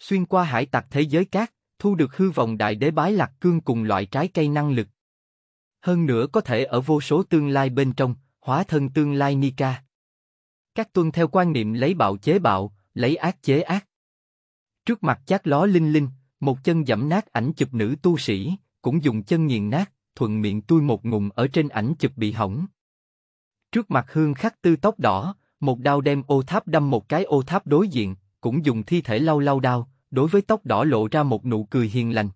xuyên qua hải tặc thế giới cát, thu được hư vọng đại đế bái lạc cương cùng loại trái cây năng lực. Hơn nữa có thể ở vô số tương lai bên trong, hóa thân tương lai Nika. Các tuân theo quan niệm lấy bạo chế bạo, lấy ác chế ác. Trước mặt chát ló linh linh, một chân dẫm nát ảnh chụp nữ tu sĩ, cũng dùng chân nghiền nát, thuận miệng tôi một ngụm ở trên ảnh chụp bị hỏng. Trước mặt hương khắc tư tóc đỏ, một đao đem ô tháp đâm một cái ô tháp đối diện, cũng dùng thi thể lau lau đao, đối với tóc đỏ lộ ra một nụ cười hiền lành.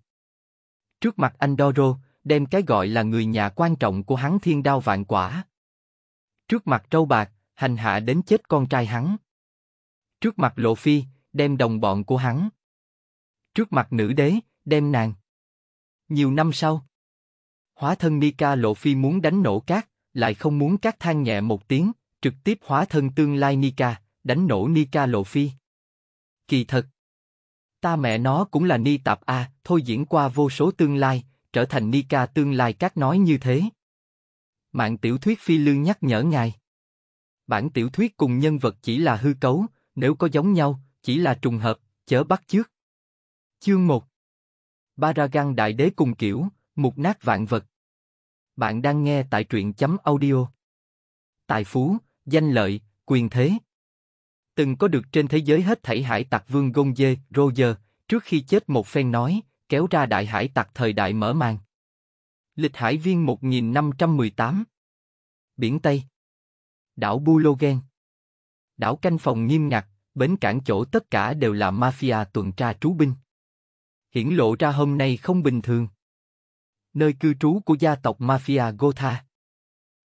Trước mặt anh Doro, đem cái gọi là người nhà quan trọng của hắn thiên đao vạn quả. Trước mặt trâu bạc, hành hạ đến chết con trai hắn. Trước mặt lộ phi, đem đồng bọn của hắn. Trước mặt nữ đế, đem nàng. Nhiều năm sau, hóa thân Nika lộ phi muốn đánh nổ cát, lại không muốn cát than nhẹ một tiếng, trực tiếp hóa thân tương lai Nika, đánh nổ Nika lộ phi. Kỳ thật, Ta mẹ nó cũng là ni tạp a, à, thôi diễn qua vô số tương lai, trở thành ni ca tương lai các nói như thế. Mạng tiểu thuyết phi lương nhắc nhở ngài. Bản tiểu thuyết cùng nhân vật chỉ là hư cấu, nếu có giống nhau, chỉ là trùng hợp, chớ bắt chước. Chương một. Baragan Đại Đế cùng kiểu, mục nát vạn vật. Bạn đang nghe tại truyện chấm audio. Tài phú, danh lợi, quyền thế từng có được trên thế giới hết thảy hải tặc vương gông dê, Roger, trước khi chết một phen nói, kéo ra đại hải tặc thời đại mở màn. Lịch hải viên 1518 Biển Tây Đảo Bulogen Đảo canh phòng nghiêm ngặt, bến cảng chỗ tất cả đều là mafia tuần tra trú binh. Hiển lộ ra hôm nay không bình thường. Nơi cư trú của gia tộc mafia Gotha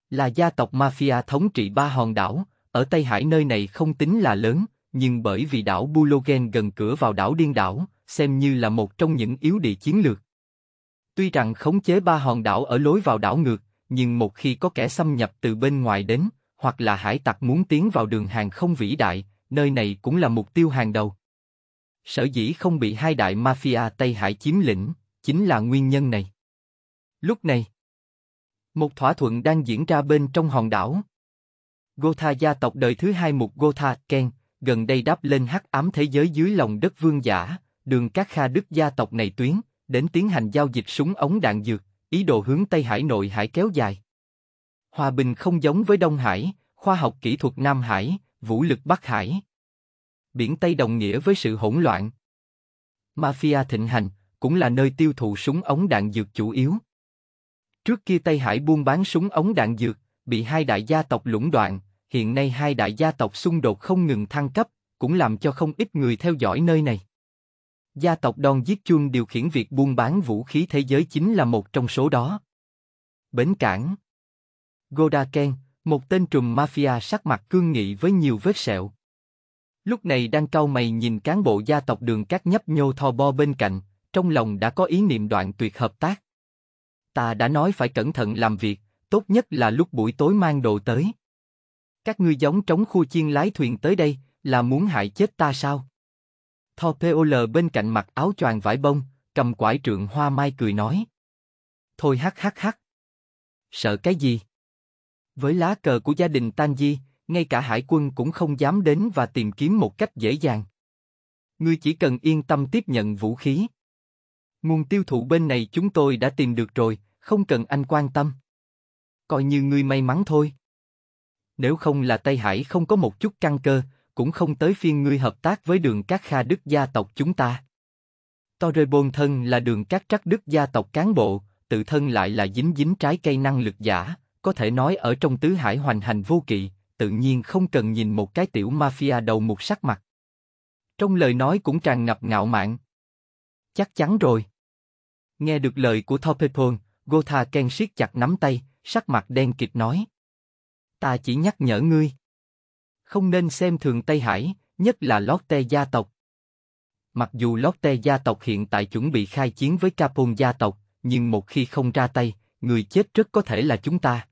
Là gia tộc mafia thống trị ba hòn đảo, ở Tây Hải nơi này không tính là lớn, nhưng bởi vì đảo Bulogen gần cửa vào đảo Điên Đảo, xem như là một trong những yếu địa chiến lược. Tuy rằng khống chế ba hòn đảo ở lối vào đảo ngược, nhưng một khi có kẻ xâm nhập từ bên ngoài đến, hoặc là hải tặc muốn tiến vào đường hàng không vĩ đại, nơi này cũng là mục tiêu hàng đầu. Sở dĩ không bị hai đại mafia Tây Hải chiếm lĩnh, chính là nguyên nhân này. Lúc này, một thỏa thuận đang diễn ra bên trong hòn đảo, Gotha gia tộc đời thứ hai mục Gotha Ken, gần đây đáp lên hắc ám thế giới dưới lòng đất vương giả, đường các kha đức gia tộc này tuyến, đến tiến hành giao dịch súng ống đạn dược, ý đồ hướng Tây Hải nội hải kéo dài. Hòa bình không giống với Đông Hải, khoa học kỹ thuật Nam Hải, vũ lực Bắc Hải. Biển Tây đồng nghĩa với sự hỗn loạn. Mafia thịnh hành, cũng là nơi tiêu thụ súng ống đạn dược chủ yếu. Trước kia Tây Hải buôn bán súng ống đạn dược, bị hai đại gia tộc lũng đoạn, hiện nay hai đại gia tộc xung đột không ngừng thăng cấp, cũng làm cho không ít người theo dõi nơi này. Gia tộc Don Giết Chuông điều khiển việc buôn bán vũ khí thế giới chính là một trong số đó. Bến cảng Godaken, một tên trùm mafia sắc mặt cương nghị với nhiều vết sẹo. Lúc này đang cau mày nhìn cán bộ gia tộc đường cát nhấp nhô thò bo bên cạnh, trong lòng đã có ý niệm đoạn tuyệt hợp tác. Ta đã nói phải cẩn thận làm việc, tốt nhất là lúc buổi tối mang đồ tới. Các ngươi giống trống khu chiên lái thuyền tới đây, là muốn hại chết ta sao? Thò POL bên cạnh mặc áo choàng vải bông, cầm quải trượng hoa mai cười nói. Thôi hắc hắc hắc. Sợ cái gì? Với lá cờ của gia đình Tanji, ngay cả hải quân cũng không dám đến và tìm kiếm một cách dễ dàng. Ngươi chỉ cần yên tâm tiếp nhận vũ khí. Nguồn tiêu thụ bên này chúng tôi đã tìm được rồi, không cần anh quan tâm. Coi như ngươi may mắn thôi nếu không là Tây Hải không có một chút căn cơ, cũng không tới phiên ngươi hợp tác với đường các Kha Đức gia tộc chúng ta. Torre Bôn thân là đường các trắc Đức gia tộc cán bộ, tự thân lại là dính dính trái cây năng lực giả, có thể nói ở trong tứ hải hoành hành vô kỵ, tự nhiên không cần nhìn một cái tiểu mafia đầu một sắc mặt. Trong lời nói cũng tràn ngập ngạo mạn. Chắc chắn rồi. Nghe được lời của Thorpepon, Gotha Ken siết chặt nắm tay, sắc mặt đen kịch nói. Ta chỉ nhắc nhở ngươi. Không nên xem thường Tây Hải, nhất là Lotte gia tộc. Mặc dù Lotte gia tộc hiện tại chuẩn bị khai chiến với Capone gia tộc, nhưng một khi không ra tay, người chết rất có thể là chúng ta.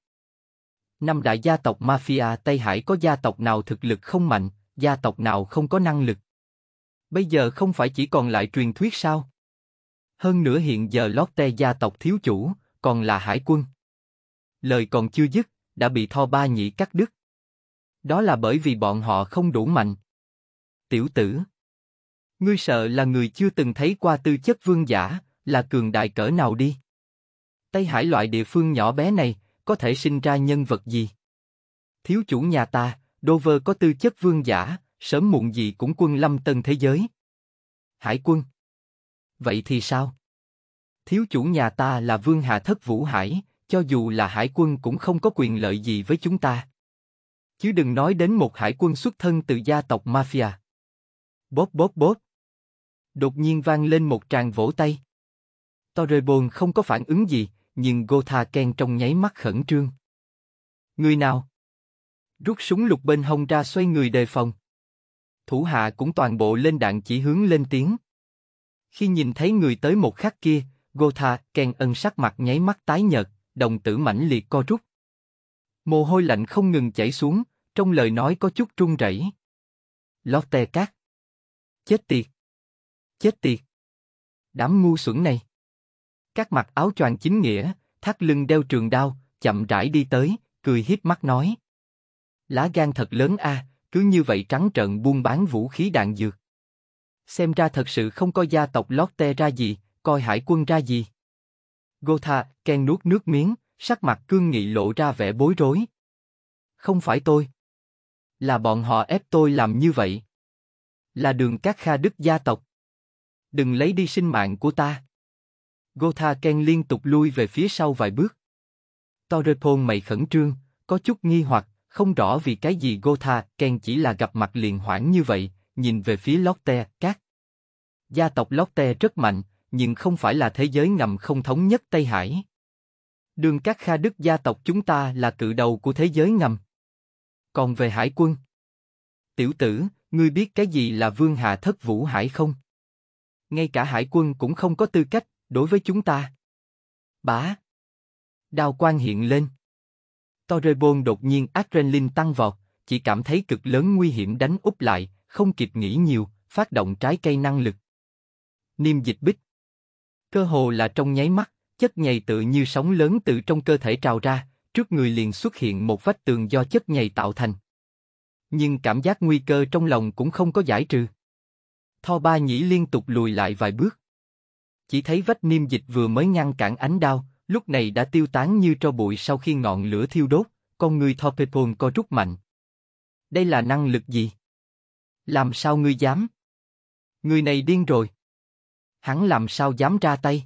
Năm đại gia tộc Mafia Tây Hải có gia tộc nào thực lực không mạnh, gia tộc nào không có năng lực. Bây giờ không phải chỉ còn lại truyền thuyết sao? Hơn nữa hiện giờ Lotte gia tộc thiếu chủ, còn là hải quân. Lời còn chưa dứt, đã bị Tho Ba Nhĩ cắt đứt. Đó là bởi vì bọn họ không đủ mạnh. Tiểu tử, ngươi sợ là người chưa từng thấy qua tư chất vương giả, là cường đại cỡ nào đi? Tây Hải loại địa phương nhỏ bé này, có thể sinh ra nhân vật gì? Thiếu chủ nhà ta, Dover có tư chất vương giả, sớm muộn gì cũng quân lâm tân thế giới. Hải quân. Vậy thì sao? Thiếu chủ nhà ta là vương hạ thất vũ hải, cho dù là hải quân cũng không có quyền lợi gì với chúng ta. Chứ đừng nói đến một hải quân xuất thân từ gia tộc Mafia. Bóp bóp bóp. Đột nhiên vang lên một tràng vỗ tay. Torrebon không có phản ứng gì, nhưng Gotha Ken trong nháy mắt khẩn trương. Người nào? Rút súng lục bên hông ra xoay người đề phòng. Thủ hạ cũng toàn bộ lên đạn chỉ hướng lên tiếng. Khi nhìn thấy người tới một khắc kia, Gotha Ken ân sắc mặt nháy mắt tái nhợt, đồng tử mãnh liệt co rút. Mồ hôi lạnh không ngừng chảy xuống, trong lời nói có chút run rẩy. Lót tè cát. Chết tiệt. Chết tiệt. Đám ngu xuẩn này. Các mặc áo choàng chính nghĩa, thắt lưng đeo trường đao, chậm rãi đi tới, cười hiếp mắt nói. Lá gan thật lớn a, à, cứ như vậy trắng trợn buôn bán vũ khí đạn dược. Xem ra thật sự không coi gia tộc Lotte ra gì, coi hải quân ra gì. Gotha, Ken nuốt nước miếng, sắc mặt cương nghị lộ ra vẻ bối rối. Không phải tôi. Là bọn họ ép tôi làm như vậy. Là đường các kha đức gia tộc. Đừng lấy đi sinh mạng của ta. Gotha Ken liên tục lui về phía sau vài bước. Torepon mày khẩn trương, có chút nghi hoặc, không rõ vì cái gì Gotha Ken chỉ là gặp mặt liền hoảng như vậy, nhìn về phía Lotte, các. Gia tộc Lotte rất mạnh, nhưng không phải là thế giới ngầm không thống nhất Tây Hải. Đường các Kha Đức gia tộc chúng ta là cự đầu của thế giới ngầm. Còn về hải quân, tiểu tử, ngươi biết cái gì là Vương Hạ Thất Vũ Hải không? Ngay cả hải quân cũng không có tư cách đối với chúng ta. Bá. Đao quan hiện lên. Torrebon đột nhiên adrenaline tăng vọt, chỉ cảm thấy cực lớn nguy hiểm đánh úp lại, không kịp nghĩ nhiều, phát động trái cây năng lực. Niêm dịch bích, cơ hồ là trong nháy mắt, chất nhầy tự như sóng lớn từ trong cơ thể trào ra, trước người liền xuất hiện một vách tường do chất nhầy tạo thành. Nhưng cảm giác nguy cơ trong lòng cũng không có giải trừ. Tho ba nhĩ liên tục lùi lại vài bước. Chỉ thấy vách niêm dịch vừa mới ngăn cản ánh đao, lúc này đã tiêu tán như tro bụi sau khi ngọn lửa thiêu đốt, con người Tho Pepon co rút mạnh. Đây là năng lực gì? Làm sao ngươi dám? Người này điên rồi. Hắn làm sao dám ra tay?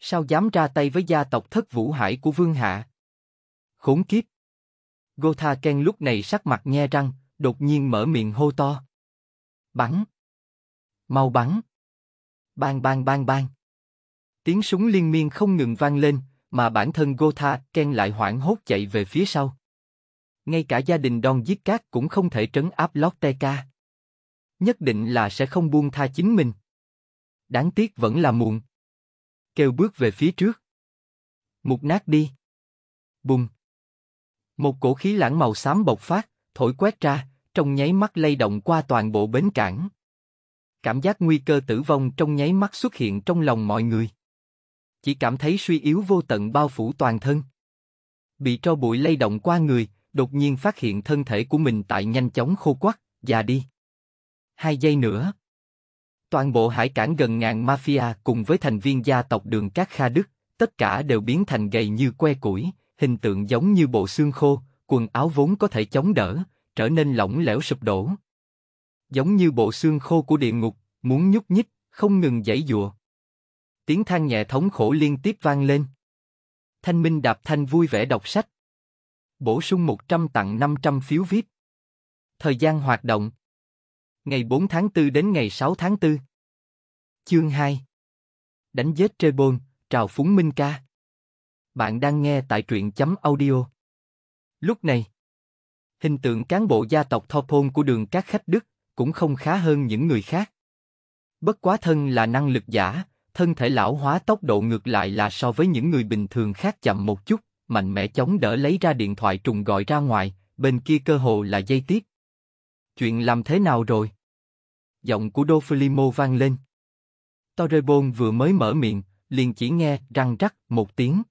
Sao dám ra tay với gia tộc thất vũ hải của Vương Hạ? Khốn kiếp! Gotha Ken lúc này sắc mặt nghe răng, đột nhiên mở miệng hô to. Bắn! Mau bắn! Bang bang bang bang! Tiếng súng liên miên không ngừng vang lên, mà bản thân Gotha Ken lại hoảng hốt chạy về phía sau. Ngay cả gia đình Don Giết Cát cũng không thể trấn áp Lót Teka. Nhất định là sẽ không buông tha chính mình đáng tiếc vẫn là muộn. Kêu bước về phía trước. Mục nát đi. Bùng. Một cổ khí lãng màu xám bộc phát, thổi quét ra, trong nháy mắt lay động qua toàn bộ bến cảng. Cảm giác nguy cơ tử vong trong nháy mắt xuất hiện trong lòng mọi người. Chỉ cảm thấy suy yếu vô tận bao phủ toàn thân. Bị tro bụi lay động qua người, đột nhiên phát hiện thân thể của mình tại nhanh chóng khô quắt, già đi. Hai giây nữa, Toàn bộ hải cảng gần ngàn mafia cùng với thành viên gia tộc đường Cát Kha Đức, tất cả đều biến thành gầy như que củi, hình tượng giống như bộ xương khô, quần áo vốn có thể chống đỡ, trở nên lỏng lẻo sụp đổ. Giống như bộ xương khô của địa ngục, muốn nhúc nhích, không ngừng giãy giụa Tiếng than nhẹ thống khổ liên tiếp vang lên. Thanh Minh đạp thanh vui vẻ đọc sách. Bổ sung 100 tặng 500 phiếu VIP. Thời gian hoạt động ngày 4 tháng 4 đến ngày 6 tháng 4. Chương 2 Đánh giết bôn Trào Phúng Minh Ca Bạn đang nghe tại truyện chấm audio. Lúc này, hình tượng cán bộ gia tộc Thopon của đường các khách Đức cũng không khá hơn những người khác. Bất quá thân là năng lực giả, thân thể lão hóa tốc độ ngược lại là so với những người bình thường khác chậm một chút, mạnh mẽ chống đỡ lấy ra điện thoại trùng gọi ra ngoài, bên kia cơ hồ là dây tiếp, Chuyện làm thế nào rồi? Giọng của Doflimo vang lên. Torrebon vừa mới mở miệng, liền chỉ nghe răng rắc một tiếng.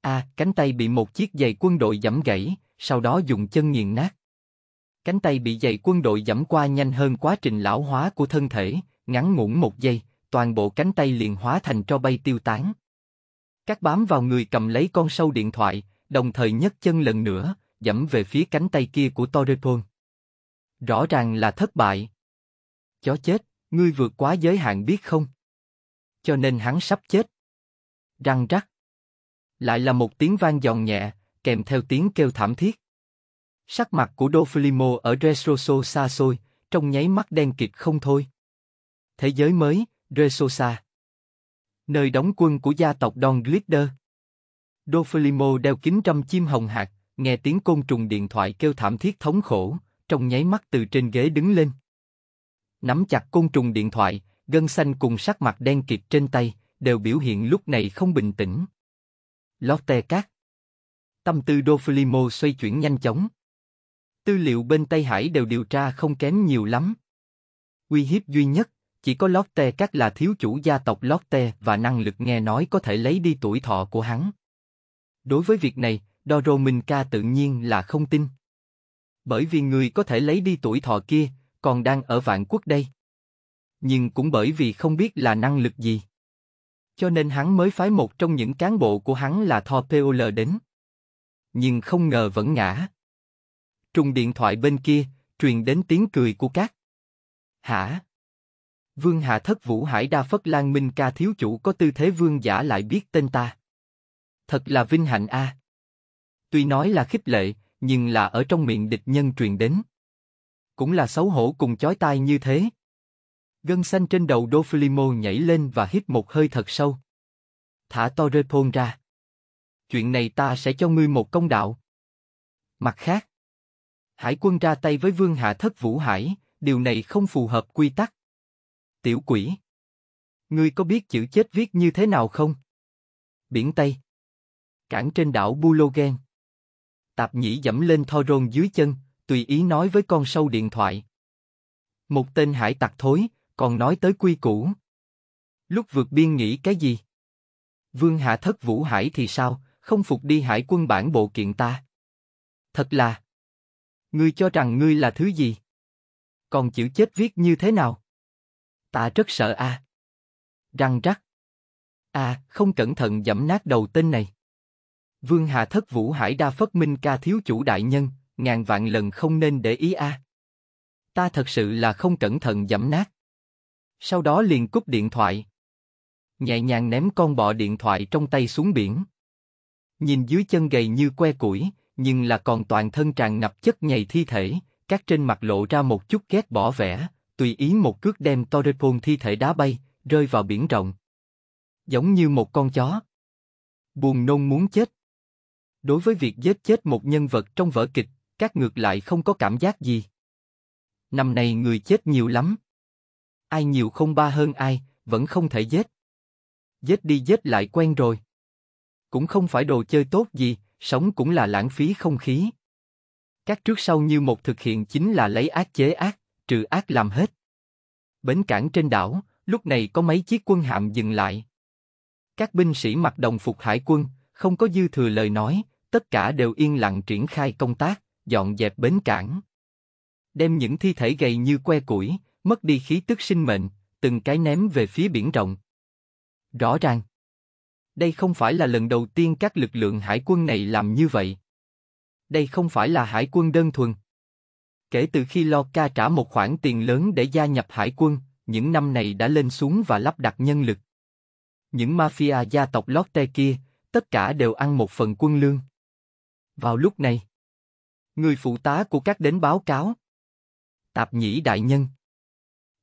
A, à, cánh tay bị một chiếc giày quân đội giẫm gãy, sau đó dùng chân nghiền nát. Cánh tay bị giày quân đội giẫm qua nhanh hơn quá trình lão hóa của thân thể, ngắn ngủn một giây, toàn bộ cánh tay liền hóa thành tro bay tiêu tán. Các bám vào người cầm lấy con sâu điện thoại, đồng thời nhấc chân lần nữa, dẫm về phía cánh tay kia của Torrepon. Rõ ràng là thất bại. Chó chết, ngươi vượt quá giới hạn biết không? Cho nên hắn sắp chết. Răng rắc. Lại là một tiếng vang giòn nhẹ, kèm theo tiếng kêu thảm thiết. Sắc mặt của Doflimo ở Resoso xa xôi, trong nháy mắt đen kịt không thôi. Thế giới mới, Resosa. Nơi đóng quân của gia tộc Don Glitter. Doflimo đeo kính trăm chim hồng hạt, nghe tiếng côn trùng điện thoại kêu thảm thiết thống khổ, trong nháy mắt từ trên ghế đứng lên. Nắm chặt côn trùng điện thoại, gân xanh cùng sắc mặt đen kịt trên tay, đều biểu hiện lúc này không bình tĩnh. Lotte cát. Tâm tư Doflimo xoay chuyển nhanh chóng. Tư liệu bên Tây Hải đều điều tra không kém nhiều lắm. Uy hiếp duy nhất, chỉ có Lotte cát là thiếu chủ gia tộc Lotte và năng lực nghe nói có thể lấy đi tuổi thọ của hắn. Đối với việc này, Dorominka tự nhiên là không tin bởi vì người có thể lấy đi tuổi thọ kia, còn đang ở vạn quốc đây. Nhưng cũng bởi vì không biết là năng lực gì. Cho nên hắn mới phái một trong những cán bộ của hắn là Tho Peol đến. Nhưng không ngờ vẫn ngã. Trùng điện thoại bên kia, truyền đến tiếng cười của các. Hả? Vương Hạ Thất Vũ Hải Đa Phất Lan Minh Ca Thiếu Chủ có tư thế vương giả lại biết tên ta. Thật là vinh hạnh a. À. Tuy nói là khích lệ, nhưng là ở trong miệng địch nhân truyền đến. Cũng là xấu hổ cùng chói tai như thế. Gân xanh trên đầu Dofilimo nhảy lên và hít một hơi thật sâu. Thả Torrepon ra. Chuyện này ta sẽ cho ngươi một công đạo. Mặt khác, hải quân ra tay với vương hạ thất vũ hải, điều này không phù hợp quy tắc. Tiểu quỷ. Ngươi có biết chữ chết viết như thế nào không? Biển Tây. Cảng trên đảo Bulogen. Tạp nhĩ dẫm lên tho rôn dưới chân, tùy ý nói với con sâu điện thoại. Một tên hải tặc thối, còn nói tới quy củ. Lúc vượt biên nghĩ cái gì? Vương hạ thất vũ hải thì sao, không phục đi hải quân bản bộ kiện ta. Thật là... Ngươi cho rằng ngươi là thứ gì? Còn chữ chết viết như thế nào? Ta rất sợ a. À? Răng rắc. À, không cẩn thận dẫm nát đầu tên này. Vương Hà Thất Vũ Hải Đa Phất Minh Ca Thiếu Chủ Đại Nhân, ngàn vạn lần không nên để ý a. Ta thật sự là không cẩn thận dẫm nát. Sau đó liền cúp điện thoại. Nhẹ nhàng ném con bọ điện thoại trong tay xuống biển. Nhìn dưới chân gầy như que củi, nhưng là còn toàn thân tràn ngập chất nhầy thi thể, các trên mặt lộ ra một chút ghét bỏ vẻ, tùy ý một cước đem Torepon thi thể đá bay, rơi vào biển rộng. Giống như một con chó. Buồn nôn muốn chết. Đối với việc giết chết một nhân vật trong vở kịch, các ngược lại không có cảm giác gì. Năm nay người chết nhiều lắm. Ai nhiều không ba hơn ai, vẫn không thể giết. Giết đi giết lại quen rồi. Cũng không phải đồ chơi tốt gì, sống cũng là lãng phí không khí. Các trước sau như một thực hiện chính là lấy ác chế ác, trừ ác làm hết. Bến cảng trên đảo, lúc này có mấy chiếc quân hạm dừng lại. Các binh sĩ mặc đồng phục hải quân, không có dư thừa lời nói, tất cả đều yên lặng triển khai công tác, dọn dẹp bến cảng. Đem những thi thể gầy như que củi, mất đi khí tức sinh mệnh, từng cái ném về phía biển rộng. Rõ ràng, đây không phải là lần đầu tiên các lực lượng hải quân này làm như vậy. Đây không phải là hải quân đơn thuần. Kể từ khi Loka trả một khoản tiền lớn để gia nhập hải quân, những năm này đã lên xuống và lắp đặt nhân lực. Những mafia gia tộc Lotte kia, tất cả đều ăn một phần quân lương. Vào lúc này, người phụ tá của các đến báo cáo. Tạp nhĩ đại nhân.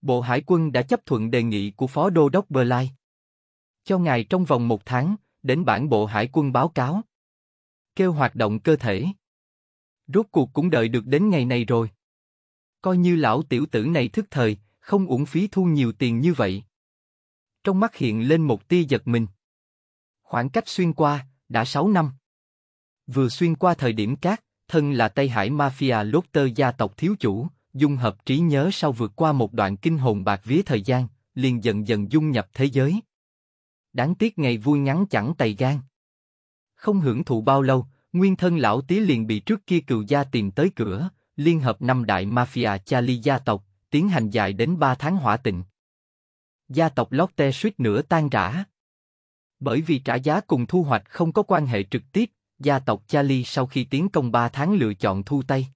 Bộ Hải quân đã chấp thuận đề nghị của Phó Đô đốc bờ Lai. Cho ngài trong vòng một tháng, đến bản Bộ Hải quân báo cáo. Kêu hoạt động cơ thể. Rốt cuộc cũng đợi được đến ngày này rồi. Coi như lão tiểu tử này thức thời, không uổng phí thu nhiều tiền như vậy. Trong mắt hiện lên một tia giật mình. Khoảng cách xuyên qua, đã 6 năm. Vừa xuyên qua thời điểm cát, thân là Tây Hải Mafia lốt gia tộc thiếu chủ, dung hợp trí nhớ sau vượt qua một đoạn kinh hồn bạc vía thời gian, liền dần dần dung nhập thế giới. Đáng tiếc ngày vui ngắn chẳng tày gan. Không hưởng thụ bao lâu, nguyên thân lão tí liền bị trước kia cựu gia tìm tới cửa, liên hợp năm đại mafia Charlie gia tộc, tiến hành dài đến 3 tháng hỏa tịnh. Gia tộc Lotte suýt nữa tan rã. Bởi vì trả giá cùng thu hoạch không có quan hệ trực tiếp, gia tộc Charlie sau khi tiến công 3 tháng lựa chọn thu tay.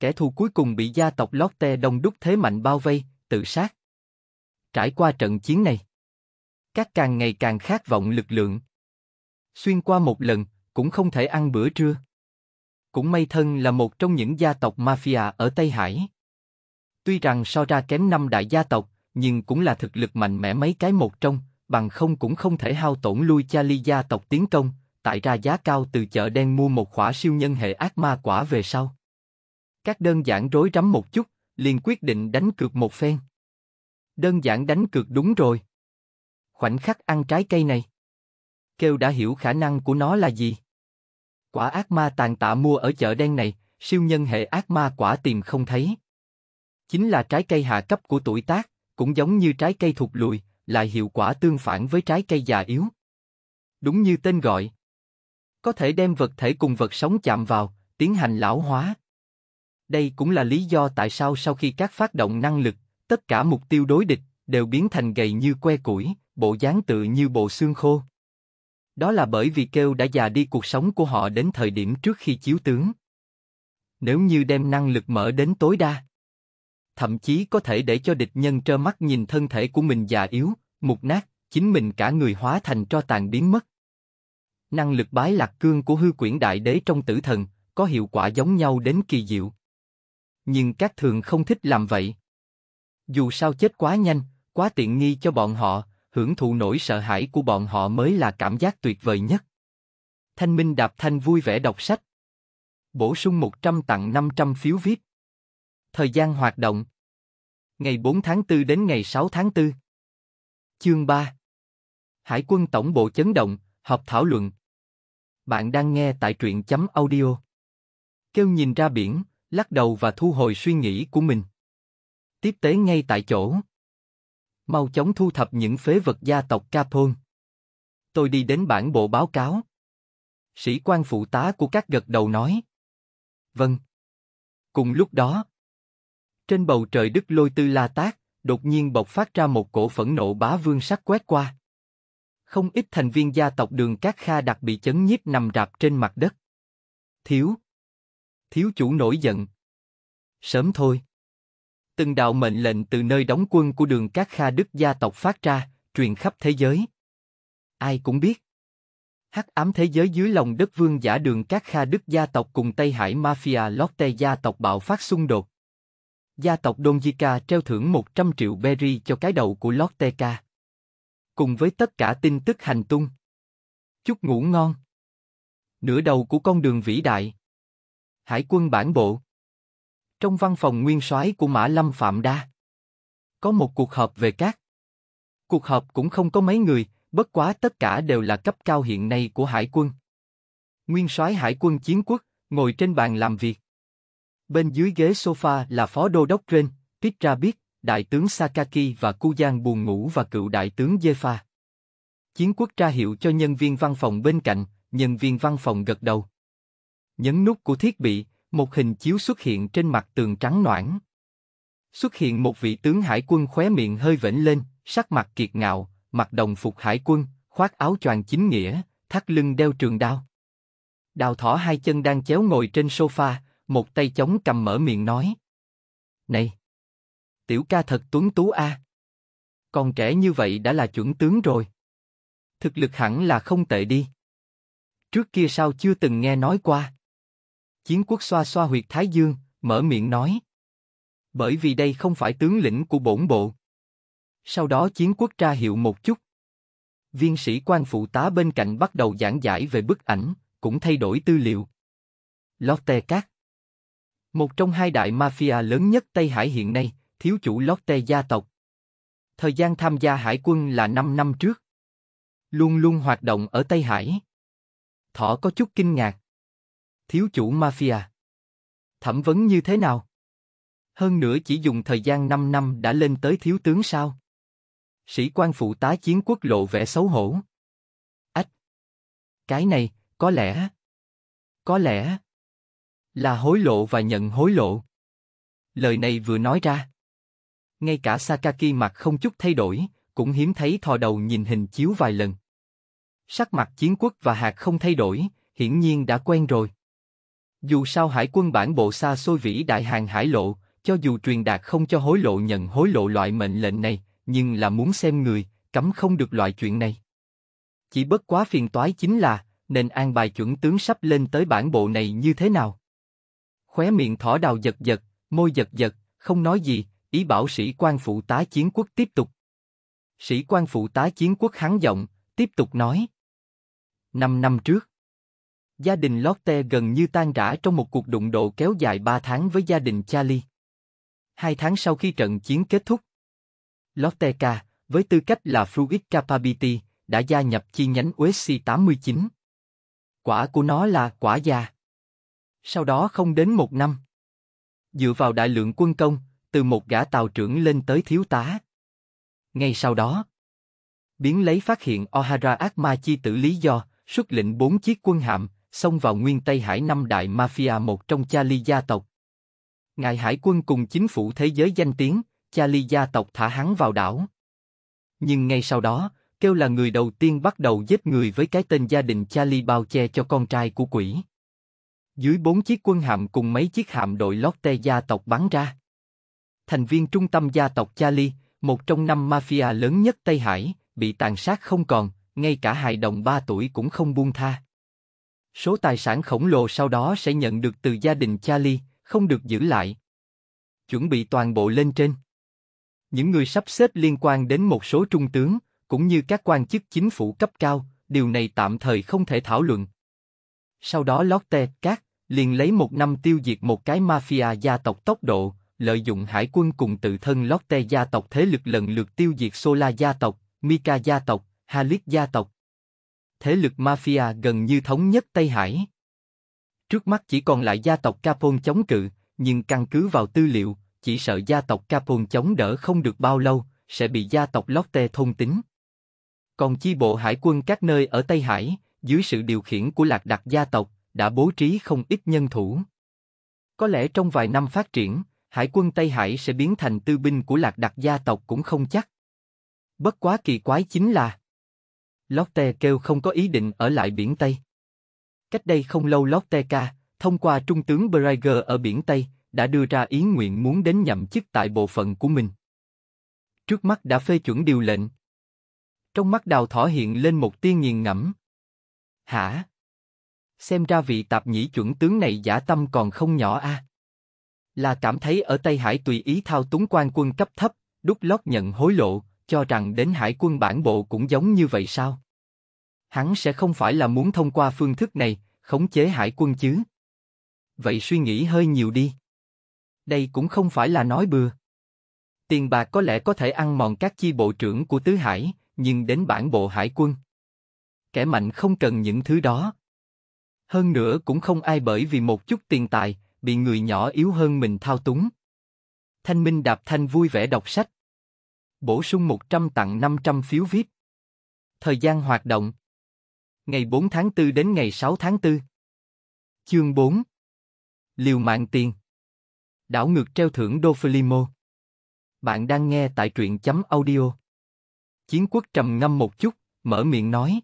Kẻ thù cuối cùng bị gia tộc Lotte đông đúc thế mạnh bao vây, tự sát. Trải qua trận chiến này, các càng ngày càng khát vọng lực lượng. Xuyên qua một lần, cũng không thể ăn bữa trưa. Cũng may thân là một trong những gia tộc mafia ở Tây Hải. Tuy rằng so ra kém năm đại gia tộc, nhưng cũng là thực lực mạnh mẽ mấy cái một trong, bằng không cũng không thể hao tổn lui Charlie gia tộc tiến công, tại ra giá cao từ chợ đen mua một khỏa siêu nhân hệ ác ma quả về sau. Các đơn giản rối rắm một chút, liền quyết định đánh cược một phen. Đơn giản đánh cược đúng rồi. Khoảnh khắc ăn trái cây này. Kêu đã hiểu khả năng của nó là gì. Quả ác ma tàn tạ mua ở chợ đen này, siêu nhân hệ ác ma quả tìm không thấy. Chính là trái cây hạ cấp của tuổi tác, cũng giống như trái cây thụt lùi, lại hiệu quả tương phản với trái cây già yếu. Đúng như tên gọi có thể đem vật thể cùng vật sống chạm vào, tiến hành lão hóa. Đây cũng là lý do tại sao sau khi các phát động năng lực, tất cả mục tiêu đối địch đều biến thành gầy như que củi, bộ dáng tự như bộ xương khô. Đó là bởi vì kêu đã già đi cuộc sống của họ đến thời điểm trước khi chiếu tướng. Nếu như đem năng lực mở đến tối đa, thậm chí có thể để cho địch nhân trơ mắt nhìn thân thể của mình già yếu, mục nát, chính mình cả người hóa thành tro tàn biến mất. Năng lực bái lạc cương của hư quyển đại đế trong tử thần có hiệu quả giống nhau đến kỳ diệu. Nhưng các thường không thích làm vậy. Dù sao chết quá nhanh, quá tiện nghi cho bọn họ, hưởng thụ nỗi sợ hãi của bọn họ mới là cảm giác tuyệt vời nhất. Thanh Minh Đạp Thanh vui vẻ đọc sách. Bổ sung 100 tặng 500 phiếu viết. Thời gian hoạt động. Ngày 4 tháng 4 đến ngày 6 tháng 4. Chương 3. Hải quân tổng bộ chấn động, họp thảo luận. Bạn đang nghe tại truyện chấm audio. Kêu nhìn ra biển, lắc đầu và thu hồi suy nghĩ của mình. Tiếp tế ngay tại chỗ. Mau chóng thu thập những phế vật gia tộc Capone. Tôi đi đến bản bộ báo cáo. Sĩ quan phụ tá của các gật đầu nói. Vâng. Cùng lúc đó, trên bầu trời Đức Lôi Tư La Tác, đột nhiên bộc phát ra một cổ phẫn nộ bá vương sắc quét qua. Không ít thành viên gia tộc đường Cát Kha đặc bị chấn nhiếp nằm rạp trên mặt đất. Thiếu. Thiếu chủ nổi giận. Sớm thôi. Từng đạo mệnh lệnh từ nơi đóng quân của đường Cát Kha Đức gia tộc phát ra, truyền khắp thế giới. Ai cũng biết. Hắc ám thế giới dưới lòng đất vương giả đường Cát Kha Đức gia tộc cùng Tây Hải Mafia Lotte gia tộc bạo phát xung đột gia tộc Donjika treo thưởng 100 triệu berry cho cái đầu của Lotteka cùng với tất cả tin tức hành tung. Chúc ngủ ngon. Nửa đầu của con đường vĩ đại. Hải quân bản bộ. Trong văn phòng nguyên soái của Mã Lâm Phạm Đa. Có một cuộc họp về các. Cuộc họp cũng không có mấy người, bất quá tất cả đều là cấp cao hiện nay của hải quân. Nguyên soái hải quân chiến quốc, ngồi trên bàn làm việc. Bên dưới ghế sofa là phó đô đốc trên, tít ra biết đại tướng Sakaki và Kuyan buồn ngủ và cựu đại tướng Jefa. Chiến quốc tra hiệu cho nhân viên văn phòng bên cạnh, nhân viên văn phòng gật đầu. Nhấn nút của thiết bị, một hình chiếu xuất hiện trên mặt tường trắng noãn. Xuất hiện một vị tướng hải quân khóe miệng hơi vểnh lên, sắc mặt kiệt ngạo, mặc đồng phục hải quân, khoác áo choàng chính nghĩa, thắt lưng đeo trường đao. Đào thỏ hai chân đang chéo ngồi trên sofa, một tay chống cầm mở miệng nói. Này! Tiểu ca thật tuấn tú a. Còn trẻ như vậy đã là chuẩn tướng rồi. Thực lực hẳn là không tệ đi. Trước kia sao chưa từng nghe nói qua. Chiến quốc xoa xoa huyệt Thái Dương, mở miệng nói. Bởi vì đây không phải tướng lĩnh của bổn bộ. Sau đó chiến quốc tra hiệu một chút. Viên sĩ quan phụ tá bên cạnh bắt đầu giảng giải về bức ảnh, cũng thay đổi tư liệu. Lotte Cát Một trong hai đại mafia lớn nhất Tây Hải hiện nay, thiếu chủ Lotte gia tộc. Thời gian tham gia hải quân là 5 năm trước. Luôn luôn hoạt động ở Tây Hải. Thỏ có chút kinh ngạc. Thiếu chủ Mafia. Thẩm vấn như thế nào? Hơn nữa chỉ dùng thời gian 5 năm đã lên tới thiếu tướng sao? Sĩ quan phụ tá chiến quốc lộ vẻ xấu hổ. Ách! Cái này, có lẽ... Có lẽ... Là hối lộ và nhận hối lộ. Lời này vừa nói ra ngay cả Sakaki mặt không chút thay đổi, cũng hiếm thấy thò đầu nhìn hình chiếu vài lần. Sắc mặt chiến quốc và hạt không thay đổi, hiển nhiên đã quen rồi. Dù sao hải quân bản bộ xa xôi vĩ đại hàng hải lộ, cho dù truyền đạt không cho hối lộ nhận hối lộ loại mệnh lệnh này, nhưng là muốn xem người, cấm không được loại chuyện này. Chỉ bất quá phiền toái chính là, nên an bài chuẩn tướng sắp lên tới bản bộ này như thế nào? Khóe miệng thỏ đào giật giật, môi giật giật, không nói gì, ý bảo sĩ quan phụ tá chiến quốc tiếp tục. Sĩ quan phụ tá chiến quốc hắn giọng, tiếp tục nói. Năm năm trước, gia đình Lotte gần như tan rã trong một cuộc đụng độ kéo dài ba tháng với gia đình Charlie. Hai tháng sau khi trận chiến kết thúc, Lotte K, với tư cách là Fruit Capability, đã gia nhập chi nhánh USC-89. Quả của nó là quả già. Sau đó không đến một năm. Dựa vào đại lượng quân công, từ một gã tàu trưởng lên tới thiếu tá. Ngay sau đó, biến lấy phát hiện O'Hara ác ma chi tử lý do, xuất lệnh bốn chiếc quân hạm, xông vào nguyên Tây Hải năm đại mafia một trong cha Charlie gia tộc. Ngài hải quân cùng chính phủ thế giới danh tiếng, cha Charlie gia tộc thả hắn vào đảo. Nhưng ngay sau đó, kêu là người đầu tiên bắt đầu giết người với cái tên gia đình cha Charlie bao che cho con trai của quỷ. Dưới bốn chiếc quân hạm cùng mấy chiếc hạm đội Lotte gia tộc bắn ra thành viên trung tâm gia tộc Charlie, một trong năm mafia lớn nhất Tây Hải, bị tàn sát không còn, ngay cả hài đồng 3 tuổi cũng không buông tha. Số tài sản khổng lồ sau đó sẽ nhận được từ gia đình Charlie, không được giữ lại. Chuẩn bị toàn bộ lên trên. Những người sắp xếp liên quan đến một số trung tướng, cũng như các quan chức chính phủ cấp cao, điều này tạm thời không thể thảo luận. Sau đó Lotte Cát liền lấy một năm tiêu diệt một cái mafia gia tộc tốc độ, lợi dụng hải quân cùng tự thân Lotte gia tộc thế lực lần lượt tiêu diệt Sola gia tộc, Mika gia tộc, Halit gia tộc. Thế lực mafia gần như thống nhất Tây Hải. Trước mắt chỉ còn lại gia tộc Capone chống cự, nhưng căn cứ vào tư liệu, chỉ sợ gia tộc Capone chống đỡ không được bao lâu, sẽ bị gia tộc Lotte thôn tính. Còn chi bộ hải quân các nơi ở Tây Hải, dưới sự điều khiển của lạc đặc gia tộc, đã bố trí không ít nhân thủ. Có lẽ trong vài năm phát triển, hải quân Tây Hải sẽ biến thành tư binh của lạc đặc gia tộc cũng không chắc. Bất quá kỳ quái chính là Lotte kêu không có ý định ở lại biển Tây. Cách đây không lâu Lotte ca, thông qua trung tướng Braiger ở biển Tây, đã đưa ra ý nguyện muốn đến nhậm chức tại bộ phận của mình. Trước mắt đã phê chuẩn điều lệnh. Trong mắt đào thỏ hiện lên một tia nghiền ngẫm. Hả? Xem ra vị tạp nhĩ chuẩn tướng này giả tâm còn không nhỏ a. À? là cảm thấy ở Tây Hải tùy ý thao túng quan quân cấp thấp, đút lót nhận hối lộ, cho rằng đến hải quân bản bộ cũng giống như vậy sao? Hắn sẽ không phải là muốn thông qua phương thức này, khống chế hải quân chứ? Vậy suy nghĩ hơi nhiều đi. Đây cũng không phải là nói bừa. Tiền bạc có lẽ có thể ăn mòn các chi bộ trưởng của Tứ Hải, nhưng đến bản bộ hải quân. Kẻ mạnh không cần những thứ đó. Hơn nữa cũng không ai bởi vì một chút tiền tài, bị người nhỏ yếu hơn mình thao túng. Thanh Minh Đạp Thanh vui vẻ đọc sách. Bổ sung 100 tặng 500 phiếu VIP. Thời gian hoạt động. Ngày 4 tháng 4 đến ngày 6 tháng 4. Chương 4. Liều mạng tiền. Đảo ngược treo thưởng Doflimo. Bạn đang nghe tại truyện chấm audio. Chiến quốc trầm ngâm một chút, mở miệng nói.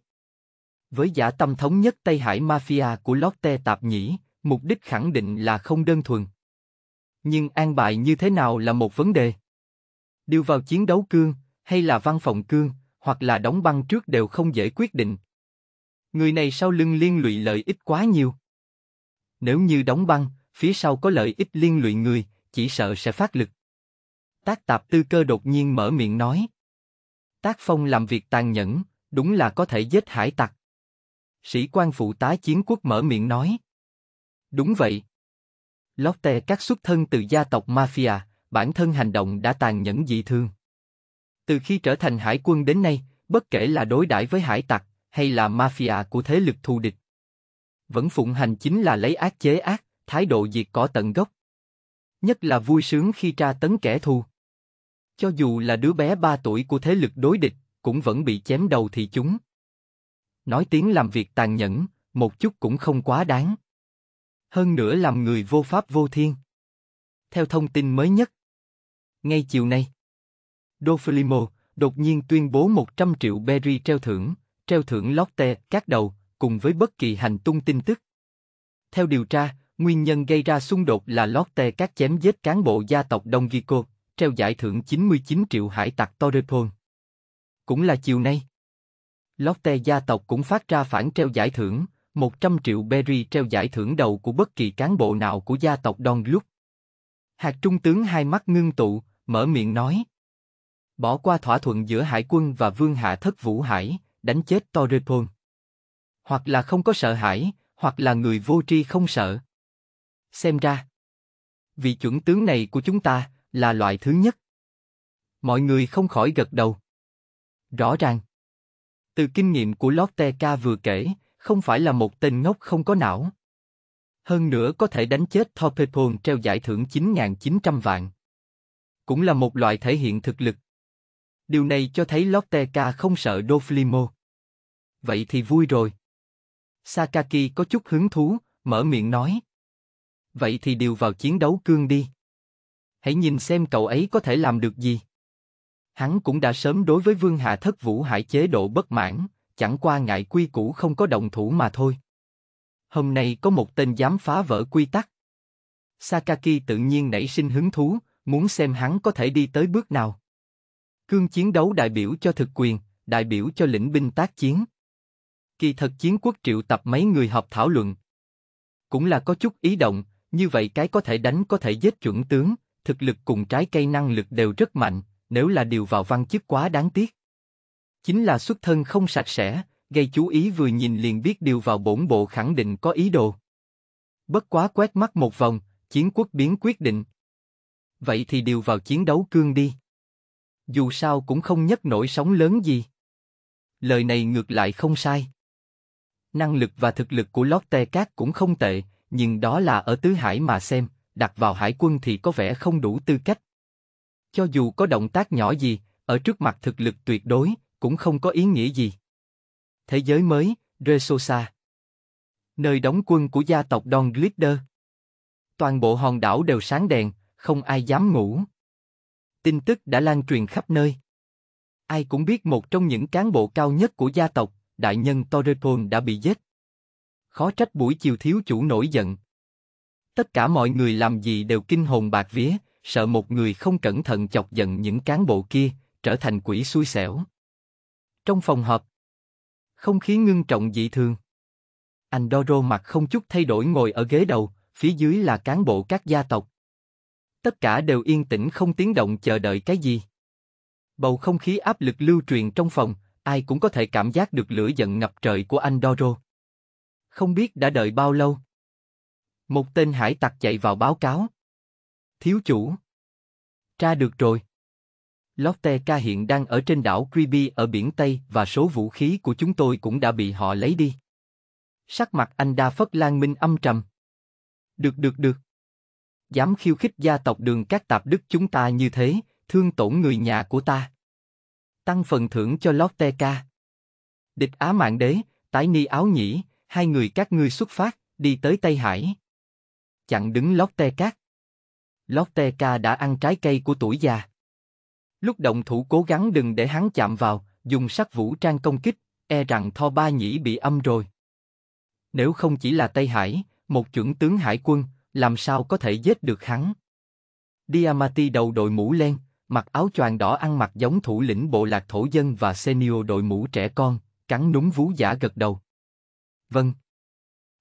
Với giả tâm thống nhất Tây Hải Mafia của Lotte Tạp Nhĩ, mục đích khẳng định là không đơn thuần. Nhưng an bài như thế nào là một vấn đề. Điều vào chiến đấu cương, hay là văn phòng cương, hoặc là đóng băng trước đều không dễ quyết định. Người này sau lưng liên lụy lợi ích quá nhiều. Nếu như đóng băng, phía sau có lợi ích liên lụy người, chỉ sợ sẽ phát lực. Tác tạp tư cơ đột nhiên mở miệng nói. Tác phong làm việc tàn nhẫn, đúng là có thể giết hải tặc. Sĩ quan phụ tá chiến quốc mở miệng nói. Đúng vậy. Lotte cắt xuất thân từ gia tộc Mafia, bản thân hành động đã tàn nhẫn dị thường. Từ khi trở thành hải quân đến nay, bất kể là đối đãi với hải tặc hay là mafia của thế lực thù địch, vẫn phụng hành chính là lấy ác chế ác, thái độ diệt cỏ tận gốc. Nhất là vui sướng khi tra tấn kẻ thù. Cho dù là đứa bé 3 tuổi của thế lực đối địch, cũng vẫn bị chém đầu thì chúng. Nói tiếng làm việc tàn nhẫn, một chút cũng không quá đáng hơn nữa làm người vô pháp vô thiên. Theo thông tin mới nhất, ngay chiều nay, Doflimo đột nhiên tuyên bố 100 triệu berry treo thưởng, treo thưởng Lotte các đầu, cùng với bất kỳ hành tung tin tức. Theo điều tra, nguyên nhân gây ra xung đột là Lotte các chém giết cán bộ gia tộc Đông Gico, treo giải thưởng 99 triệu hải tặc Torrepol. Cũng là chiều nay. Lotte gia tộc cũng phát ra phản treo giải thưởng, 100 triệu berry treo giải thưởng đầu của bất kỳ cán bộ nào của gia tộc Don Lúc. Hạt trung tướng hai mắt ngưng tụ, mở miệng nói. Bỏ qua thỏa thuận giữa hải quân và vương hạ thất vũ hải, đánh chết Torrepon. Hoặc là không có sợ hãi, hoặc là người vô tri không sợ. Xem ra, vị chuẩn tướng này của chúng ta là loại thứ nhất. Mọi người không khỏi gật đầu. Rõ ràng, từ kinh nghiệm của Lotte K vừa kể, không phải là một tên ngốc không có não. Hơn nữa có thể đánh chết Thorpepon treo giải thưởng 9.900 vạn. Cũng là một loại thể hiện thực lực. Điều này cho thấy Lotte K không sợ Doflimo. Vậy thì vui rồi. Sakaki có chút hứng thú, mở miệng nói. Vậy thì điều vào chiến đấu cương đi. Hãy nhìn xem cậu ấy có thể làm được gì. Hắn cũng đã sớm đối với Vương Hạ Thất Vũ Hải chế độ bất mãn, chẳng qua ngại quy củ không có động thủ mà thôi. Hôm nay có một tên dám phá vỡ quy tắc. Sakaki tự nhiên nảy sinh hứng thú, muốn xem hắn có thể đi tới bước nào. Cương chiến đấu đại biểu cho thực quyền, đại biểu cho lĩnh binh tác chiến. Kỳ thật chiến quốc triệu tập mấy người họp thảo luận. Cũng là có chút ý động, như vậy cái có thể đánh có thể giết chuẩn tướng, thực lực cùng trái cây năng lực đều rất mạnh, nếu là điều vào văn chức quá đáng tiếc. Chính là xuất thân không sạch sẽ, gây chú ý vừa nhìn liền biết điều vào bổn bộ khẳng định có ý đồ. Bất quá quét mắt một vòng, chiến quốc biến quyết định. Vậy thì điều vào chiến đấu cương đi. Dù sao cũng không nhấc nổi sóng lớn gì. Lời này ngược lại không sai. Năng lực và thực lực của Lotte Cát cũng không tệ, nhưng đó là ở Tứ Hải mà xem, đặt vào hải quân thì có vẻ không đủ tư cách. Cho dù có động tác nhỏ gì, ở trước mặt thực lực tuyệt đối, cũng không có ý nghĩa gì. Thế giới mới, Resosa. Nơi đóng quân của gia tộc Don Glitter. Toàn bộ hòn đảo đều sáng đèn, không ai dám ngủ. Tin tức đã lan truyền khắp nơi. Ai cũng biết một trong những cán bộ cao nhất của gia tộc, đại nhân Torrepon đã bị giết. Khó trách buổi chiều thiếu chủ nổi giận. Tất cả mọi người làm gì đều kinh hồn bạc vía, sợ một người không cẩn thận chọc giận những cán bộ kia, trở thành quỷ xui xẻo. Trong phòng họp, không khí ngưng trọng dị thường. Anh Doro mặt không chút thay đổi ngồi ở ghế đầu, phía dưới là cán bộ các gia tộc. Tất cả đều yên tĩnh không tiếng động chờ đợi cái gì. Bầu không khí áp lực lưu truyền trong phòng, ai cũng có thể cảm giác được lửa giận ngập trời của anh Doro. Không biết đã đợi bao lâu. Một tên hải tặc chạy vào báo cáo. Thiếu chủ. Tra được rồi. Lotte K hiện đang ở trên đảo Kribi ở biển Tây và số vũ khí của chúng tôi cũng đã bị họ lấy đi. Sắc mặt anh Đa Phất Lan Minh âm trầm. Được được được. Dám khiêu khích gia tộc đường các tạp đức chúng ta như thế, thương tổn người nhà của ta. Tăng phần thưởng cho Lotte K. Địch Á Mạng Đế, Tái Ni Áo Nhĩ, hai người các ngươi xuất phát, đi tới Tây Hải. Chặn đứng Lotte Cát. Lotte Ca đã ăn trái cây của tuổi già. Lúc động thủ cố gắng đừng để hắn chạm vào, dùng sắc vũ trang công kích, e rằng Tho Ba Nhĩ bị âm rồi. Nếu không chỉ là Tây Hải, một chuẩn tướng hải quân, làm sao có thể giết được hắn? Diamati đầu đội mũ len mặc áo choàng đỏ ăn mặc giống thủ lĩnh bộ lạc thổ dân và senior đội mũ trẻ con, cắn núm vú giả gật đầu. Vâng.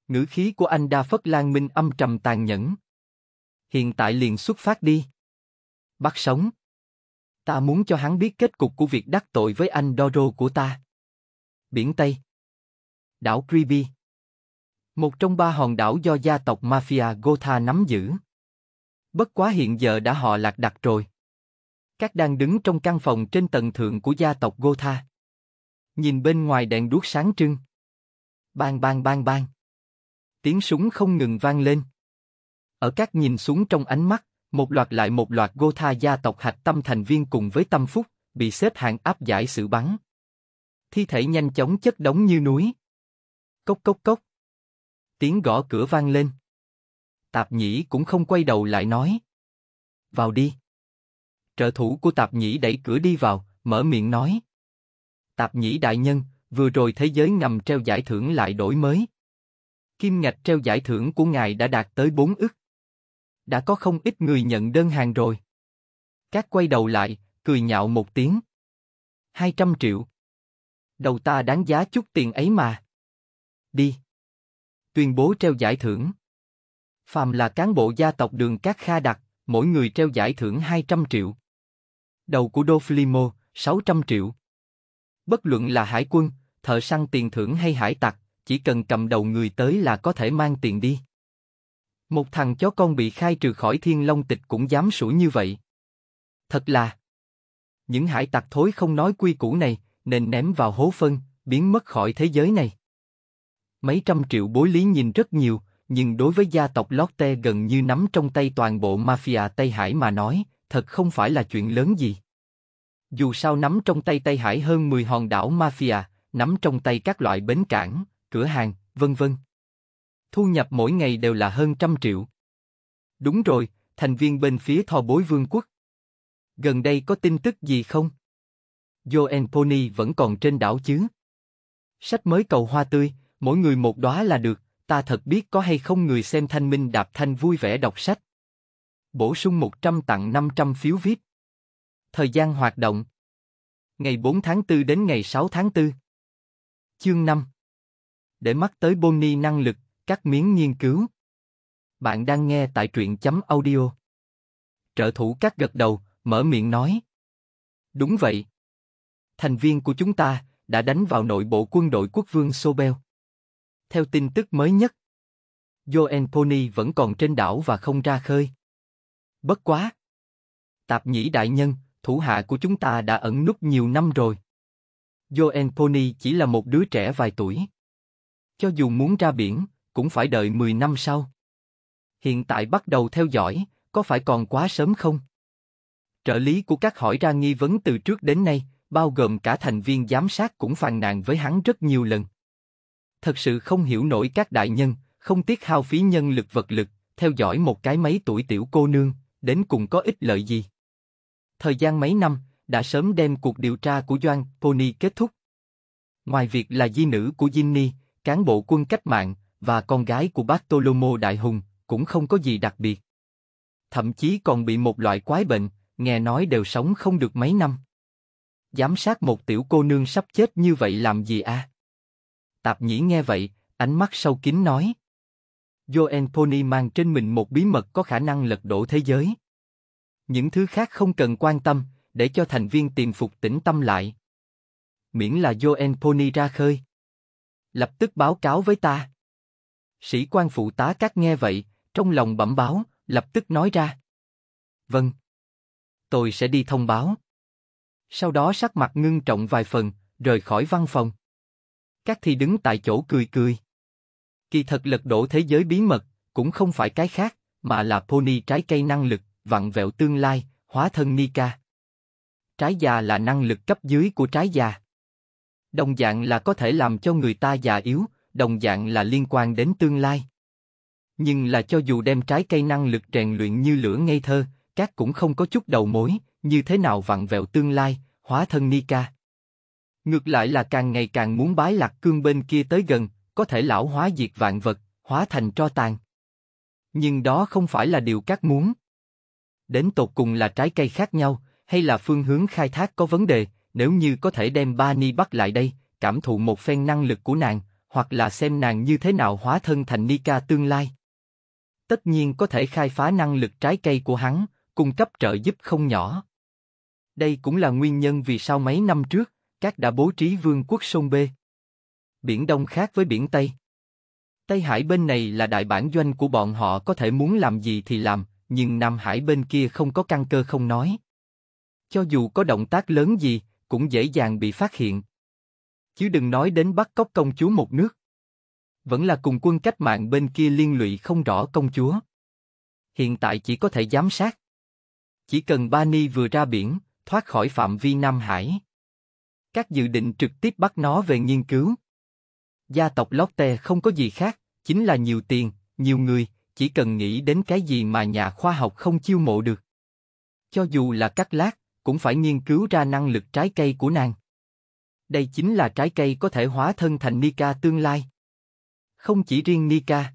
Ngữ khí của anh đa phất lan minh âm trầm tàn nhẫn. Hiện tại liền xuất phát đi. Bắt sống, Ta muốn cho hắn biết kết cục của việc đắc tội với anh Doro của ta. Biển Tây Đảo Kribi Một trong ba hòn đảo do gia tộc Mafia Gotha nắm giữ. Bất quá hiện giờ đã họ lạc đặt rồi. Các đang đứng trong căn phòng trên tầng thượng của gia tộc Gotha. Nhìn bên ngoài đèn đuốc sáng trưng. Bang bang bang bang. Tiếng súng không ngừng vang lên. Ở các nhìn xuống trong ánh mắt, một loạt lại một loạt Gotha gia tộc hạch tâm thành viên cùng với tâm phúc, bị xếp hạng áp giải xử bắn. Thi thể nhanh chóng chất đóng như núi. Cốc cốc cốc. Tiếng gõ cửa vang lên. Tạp nhĩ cũng không quay đầu lại nói. Vào đi. Trợ thủ của tạp nhĩ đẩy cửa đi vào, mở miệng nói. Tạp nhĩ đại nhân, vừa rồi thế giới ngầm treo giải thưởng lại đổi mới. Kim ngạch treo giải thưởng của ngài đã đạt tới 4 ức đã có không ít người nhận đơn hàng rồi. Các quay đầu lại, cười nhạo một tiếng. 200 triệu. Đầu ta đáng giá chút tiền ấy mà. Đi. Tuyên bố treo giải thưởng. Phàm là cán bộ gia tộc đường Cát Kha đặt, mỗi người treo giải thưởng 200 triệu. Đầu của Đô Flimo, 600 triệu. Bất luận là hải quân, thợ săn tiền thưởng hay hải tặc, chỉ cần cầm đầu người tới là có thể mang tiền đi. Một thằng chó con bị khai trừ khỏi thiên long tịch cũng dám sủi như vậy. Thật là... Những hải tặc thối không nói quy củ này, nên ném vào hố phân, biến mất khỏi thế giới này. Mấy trăm triệu bối lý nhìn rất nhiều, nhưng đối với gia tộc Lotte gần như nắm trong tay toàn bộ mafia Tây Hải mà nói, thật không phải là chuyện lớn gì. Dù sao nắm trong tay Tây Hải hơn 10 hòn đảo mafia, nắm trong tay các loại bến cảng, cửa hàng, vân vân thu nhập mỗi ngày đều là hơn trăm triệu. Đúng rồi, thành viên bên phía thò bối vương quốc. Gần đây có tin tức gì không? Joen Pony vẫn còn trên đảo chứ? Sách mới cầu hoa tươi, mỗi người một đóa là được, ta thật biết có hay không người xem thanh minh đạp thanh vui vẻ đọc sách. Bổ sung 100 tặng 500 phiếu viết. Thời gian hoạt động Ngày 4 tháng 4 đến ngày 6 tháng 4 Chương 5 Để mắt tới Bonnie năng lực các miếng nghiên cứu. Bạn đang nghe tại truyện chấm audio. Trợ thủ các gật đầu, mở miệng nói. Đúng vậy. Thành viên của chúng ta đã đánh vào nội bộ quân đội quốc vương Sobel. Theo tin tức mới nhất, Joen Pony vẫn còn trên đảo và không ra khơi. Bất quá. Tạp nhĩ đại nhân, thủ hạ của chúng ta đã ẩn núp nhiều năm rồi. Joen Pony chỉ là một đứa trẻ vài tuổi. Cho dù muốn ra biển, cũng phải đợi 10 năm sau. Hiện tại bắt đầu theo dõi, có phải còn quá sớm không? Trợ lý của các hỏi ra nghi vấn từ trước đến nay, bao gồm cả thành viên giám sát cũng phàn nàn với hắn rất nhiều lần. Thật sự không hiểu nổi các đại nhân, không tiếc hao phí nhân lực vật lực, theo dõi một cái mấy tuổi tiểu cô nương, đến cùng có ích lợi gì. Thời gian mấy năm, đã sớm đem cuộc điều tra của Doan Pony kết thúc. Ngoài việc là di nữ của Jinny, cán bộ quân cách mạng, và con gái của Bartolomo Đại Hùng, cũng không có gì đặc biệt. Thậm chí còn bị một loại quái bệnh, nghe nói đều sống không được mấy năm. Giám sát một tiểu cô nương sắp chết như vậy làm gì a? À? Tạp nhĩ nghe vậy, ánh mắt sâu kín nói. Joen Pony mang trên mình một bí mật có khả năng lật đổ thế giới. Những thứ khác không cần quan tâm, để cho thành viên tiền phục tĩnh tâm lại. Miễn là Joen Pony ra khơi. Lập tức báo cáo với ta. Sĩ quan phụ tá các nghe vậy, trong lòng bẩm báo, lập tức nói ra. Vâng. Tôi sẽ đi thông báo. Sau đó sắc mặt ngưng trọng vài phần, rời khỏi văn phòng. Các thi đứng tại chỗ cười cười. Kỳ thật lật đổ thế giới bí mật, cũng không phải cái khác, mà là pony trái cây năng lực, vặn vẹo tương lai, hóa thân Nika. Trái già là năng lực cấp dưới của trái già. Đồng dạng là có thể làm cho người ta già yếu, đồng dạng là liên quan đến tương lai. Nhưng là cho dù đem trái cây năng lực rèn luyện như lửa ngây thơ, các cũng không có chút đầu mối, như thế nào vặn vẹo tương lai, hóa thân Nika. Ngược lại là càng ngày càng muốn bái lạc cương bên kia tới gần, có thể lão hóa diệt vạn vật, hóa thành tro tàn. Nhưng đó không phải là điều các muốn. Đến tột cùng là trái cây khác nhau, hay là phương hướng khai thác có vấn đề, nếu như có thể đem Bani bắt lại đây, cảm thụ một phen năng lực của nàng, hoặc là xem nàng như thế nào hóa thân thành Nika tương lai. Tất nhiên có thể khai phá năng lực trái cây của hắn, cung cấp trợ giúp không nhỏ. Đây cũng là nguyên nhân vì sao mấy năm trước, các đã bố trí vương quốc sông Bê. Biển Đông khác với biển Tây. Tây Hải bên này là đại bản doanh của bọn họ có thể muốn làm gì thì làm, nhưng Nam Hải bên kia không có căn cơ không nói. Cho dù có động tác lớn gì, cũng dễ dàng bị phát hiện, chứ đừng nói đến bắt cóc công chúa một nước. Vẫn là cùng quân cách mạng bên kia liên lụy không rõ công chúa. Hiện tại chỉ có thể giám sát. Chỉ cần Bani vừa ra biển, thoát khỏi phạm vi Nam Hải. Các dự định trực tiếp bắt nó về nghiên cứu. Gia tộc Lotte không có gì khác, chính là nhiều tiền, nhiều người, chỉ cần nghĩ đến cái gì mà nhà khoa học không chiêu mộ được. Cho dù là cắt lát, cũng phải nghiên cứu ra năng lực trái cây của nàng. Đây chính là trái cây có thể hóa thân thành Nika tương lai. Không chỉ riêng Nika.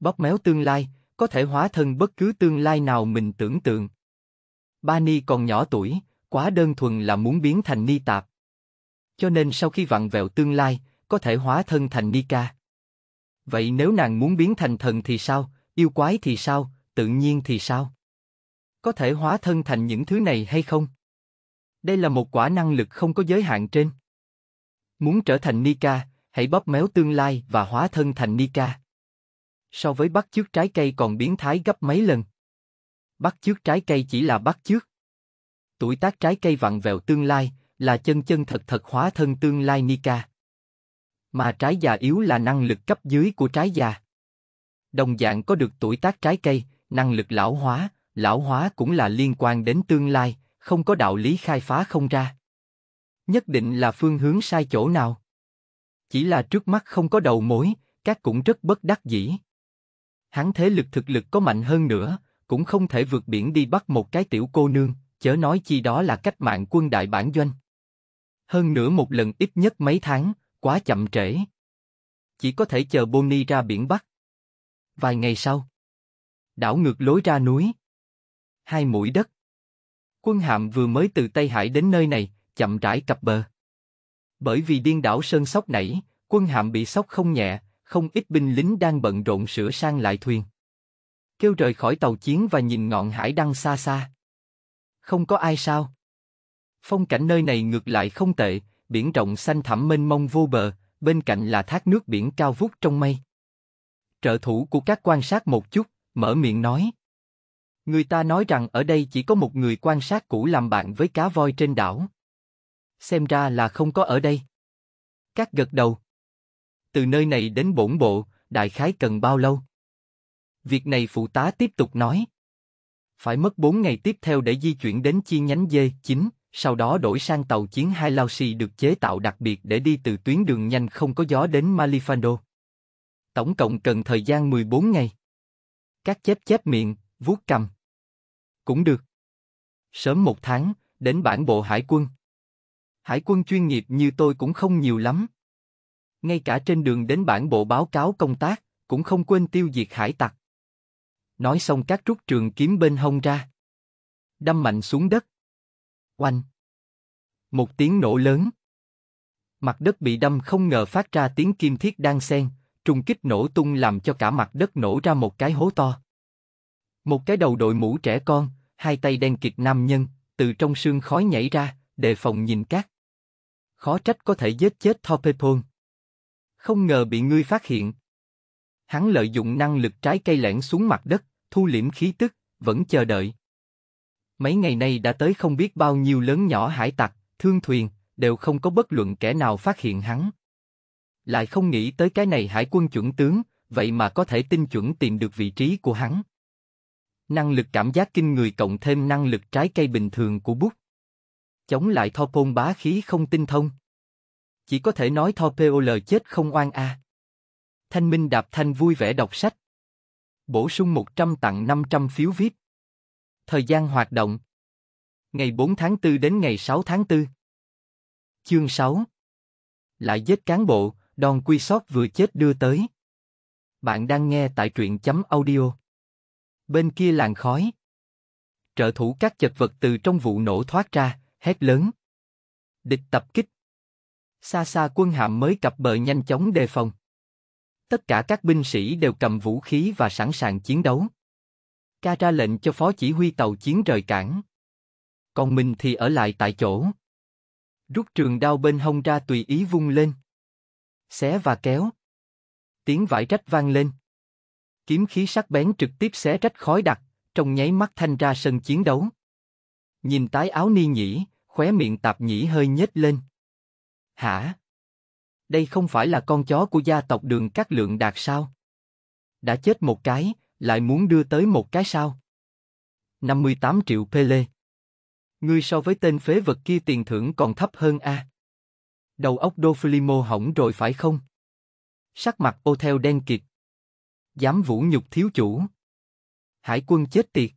Bóp méo tương lai, có thể hóa thân bất cứ tương lai nào mình tưởng tượng. Bani còn nhỏ tuổi, quá đơn thuần là muốn biến thành ni tạp. Cho nên sau khi vặn vẹo tương lai, có thể hóa thân thành Nika. Vậy nếu nàng muốn biến thành thần thì sao, yêu quái thì sao, tự nhiên thì sao? Có thể hóa thân thành những thứ này hay không? Đây là một quả năng lực không có giới hạn trên. Muốn trở thành Nika, hãy bóp méo tương lai và hóa thân thành Nika. So với bắt chước trái cây còn biến thái gấp mấy lần. Bắt chước trái cây chỉ là bắt chước. Tuổi tác trái cây vặn vẹo tương lai là chân chân thật thật hóa thân tương lai Nika. Mà trái già yếu là năng lực cấp dưới của trái già. Đồng dạng có được tuổi tác trái cây, năng lực lão hóa, lão hóa cũng là liên quan đến tương lai, không có đạo lý khai phá không ra. Nhất định là phương hướng sai chỗ nào. Chỉ là trước mắt không có đầu mối, các cũng rất bất đắc dĩ. Hắn thế lực thực lực có mạnh hơn nữa, cũng không thể vượt biển đi bắt một cái tiểu cô nương, chớ nói chi đó là cách mạng quân đại bản doanh. Hơn nữa một lần ít nhất mấy tháng, quá chậm trễ. Chỉ có thể chờ boni ra biển bắt Vài ngày sau, đảo ngược lối ra núi. Hai mũi đất. Quân hạm vừa mới từ Tây Hải đến nơi này, chậm rãi cập bờ. Bởi vì điên đảo sơn sóc nảy, quân hạm bị sóc không nhẹ, không ít binh lính đang bận rộn sửa sang lại thuyền. Kêu rời khỏi tàu chiến và nhìn ngọn hải đăng xa xa. Không có ai sao. Phong cảnh nơi này ngược lại không tệ, biển rộng xanh thẳm mênh mông vô bờ, bên cạnh là thác nước biển cao vút trong mây. Trợ thủ của các quan sát một chút, mở miệng nói. Người ta nói rằng ở đây chỉ có một người quan sát cũ làm bạn với cá voi trên đảo. Xem ra là không có ở đây. Các gật đầu. Từ nơi này đến bổn bộ, đại khái cần bao lâu? Việc này phụ tá tiếp tục nói. Phải mất 4 ngày tiếp theo để di chuyển đến chi nhánh dê 9 sau đó đổi sang tàu chiến hai lao xì được chế tạo đặc biệt để đi từ tuyến đường nhanh không có gió đến Malifando. Tổng cộng cần thời gian 14 ngày. Các chép chép miệng, vuốt cầm. Cũng được. Sớm một tháng, đến bản bộ hải quân. Hải quân chuyên nghiệp như tôi cũng không nhiều lắm. Ngay cả trên đường đến bản bộ báo cáo công tác, cũng không quên tiêu diệt hải tặc. Nói xong các rút trường kiếm bên hông ra. Đâm mạnh xuống đất. Oanh. Một tiếng nổ lớn. Mặt đất bị đâm không ngờ phát ra tiếng kim thiết đang xen, trùng kích nổ tung làm cho cả mặt đất nổ ra một cái hố to. Một cái đầu đội mũ trẻ con, hai tay đen kịt nam nhân, từ trong sương khói nhảy ra, đề phòng nhìn các. Khó trách có thể giết chết Thopepon. Không ngờ bị ngươi phát hiện. Hắn lợi dụng năng lực trái cây lẻn xuống mặt đất, thu liễm khí tức, vẫn chờ đợi. Mấy ngày nay đã tới không biết bao nhiêu lớn nhỏ hải tặc, thương thuyền, đều không có bất luận kẻ nào phát hiện hắn. Lại không nghĩ tới cái này hải quân chuẩn tướng, vậy mà có thể tin chuẩn tìm được vị trí của hắn năng lực cảm giác kinh người cộng thêm năng lực trái cây bình thường của bút. Chống lại Tho bá khí không tinh thông. Chỉ có thể nói Tho chết không oan a. À. Thanh Minh Đạp Thanh vui vẻ đọc sách. Bổ sung 100 tặng 500 phiếu VIP. Thời gian hoạt động. Ngày 4 tháng 4 đến ngày 6 tháng 4. Chương 6. Lại giết cán bộ, đòn quy sót vừa chết đưa tới. Bạn đang nghe tại truyện chấm audio bên kia làn khói. Trợ thủ các chật vật từ trong vụ nổ thoát ra, hét lớn. Địch tập kích. Xa xa quân hạm mới cập bờ nhanh chóng đề phòng. Tất cả các binh sĩ đều cầm vũ khí và sẵn sàng chiến đấu. Ca ra lệnh cho phó chỉ huy tàu chiến rời cảng. Còn mình thì ở lại tại chỗ. Rút trường đao bên hông ra tùy ý vung lên. Xé và kéo. Tiếng vải rách vang lên Kiếm khí sắc bén trực tiếp xé rách khói đặc, trong nháy mắt thanh ra sân chiến đấu. Nhìn tái áo ni nhĩ, khóe miệng tạp nhĩ hơi nhếch lên. Hả? Đây không phải là con chó của gia tộc đường các lượng đạt sao? Đã chết một cái, lại muốn đưa tới một cái sao? 58 triệu Pele. Ngươi so với tên phế vật kia tiền thưởng còn thấp hơn a. À? Đầu óc Doflimo hỏng rồi phải không? Sắc mặt ô theo đen kịt. Dám vũ nhục thiếu chủ. Hải quân chết tiệt.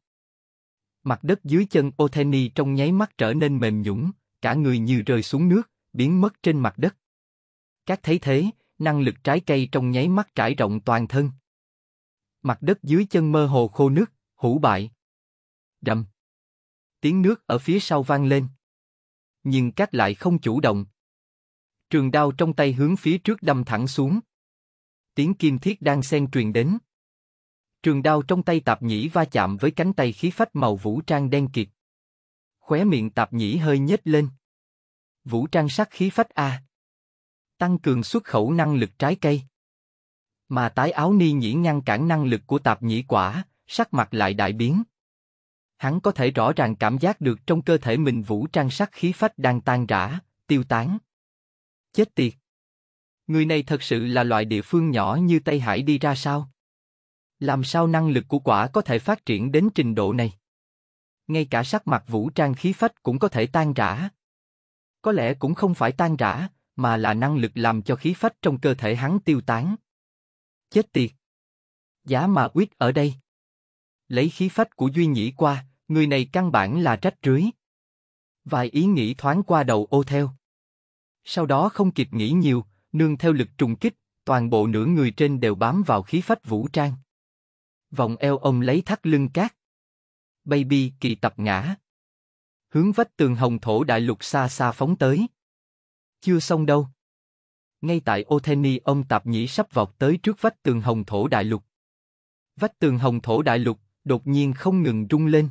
Mặt đất dưới chân Otheni trong nháy mắt trở nên mềm nhũng, cả người như rơi xuống nước, biến mất trên mặt đất. Các thấy thế, năng lực trái cây trong nháy mắt trải rộng toàn thân. Mặt đất dưới chân mơ hồ khô nước, hủ bại. Đầm. Tiếng nước ở phía sau vang lên. Nhưng các lại không chủ động. Trường đao trong tay hướng phía trước đâm thẳng xuống tiếng kim thiết đang xen truyền đến. Trường đao trong tay tạp nhĩ va chạm với cánh tay khí phách màu vũ trang đen kịt. Khóe miệng tạp nhĩ hơi nhếch lên. Vũ trang sắc khí phách A. Tăng cường xuất khẩu năng lực trái cây. Mà tái áo ni nhĩ ngăn cản năng lực của tạp nhĩ quả, sắc mặt lại đại biến. Hắn có thể rõ ràng cảm giác được trong cơ thể mình vũ trang sắc khí phách đang tan rã, tiêu tán. Chết tiệt! Người này thật sự là loại địa phương nhỏ như Tây Hải đi ra sao? Làm sao năng lực của quả có thể phát triển đến trình độ này? Ngay cả sắc mặt vũ trang khí phách cũng có thể tan rã. Có lẽ cũng không phải tan rã, mà là năng lực làm cho khí phách trong cơ thể hắn tiêu tán. Chết tiệt! Giá mà quyết ở đây. Lấy khí phách của Duy Nhĩ qua, người này căn bản là trách rưới. Vài ý nghĩ thoáng qua đầu ô theo. Sau đó không kịp nghĩ nhiều, nương theo lực trùng kích, toàn bộ nửa người trên đều bám vào khí phách vũ trang. Vòng eo ông lấy thắt lưng cát. Baby kỳ tập ngã. Hướng vách tường hồng thổ đại lục xa xa phóng tới. Chưa xong đâu. Ngay tại Otheni ông tạp nhĩ sắp vọt tới trước vách tường hồng thổ đại lục. Vách tường hồng thổ đại lục đột nhiên không ngừng rung lên.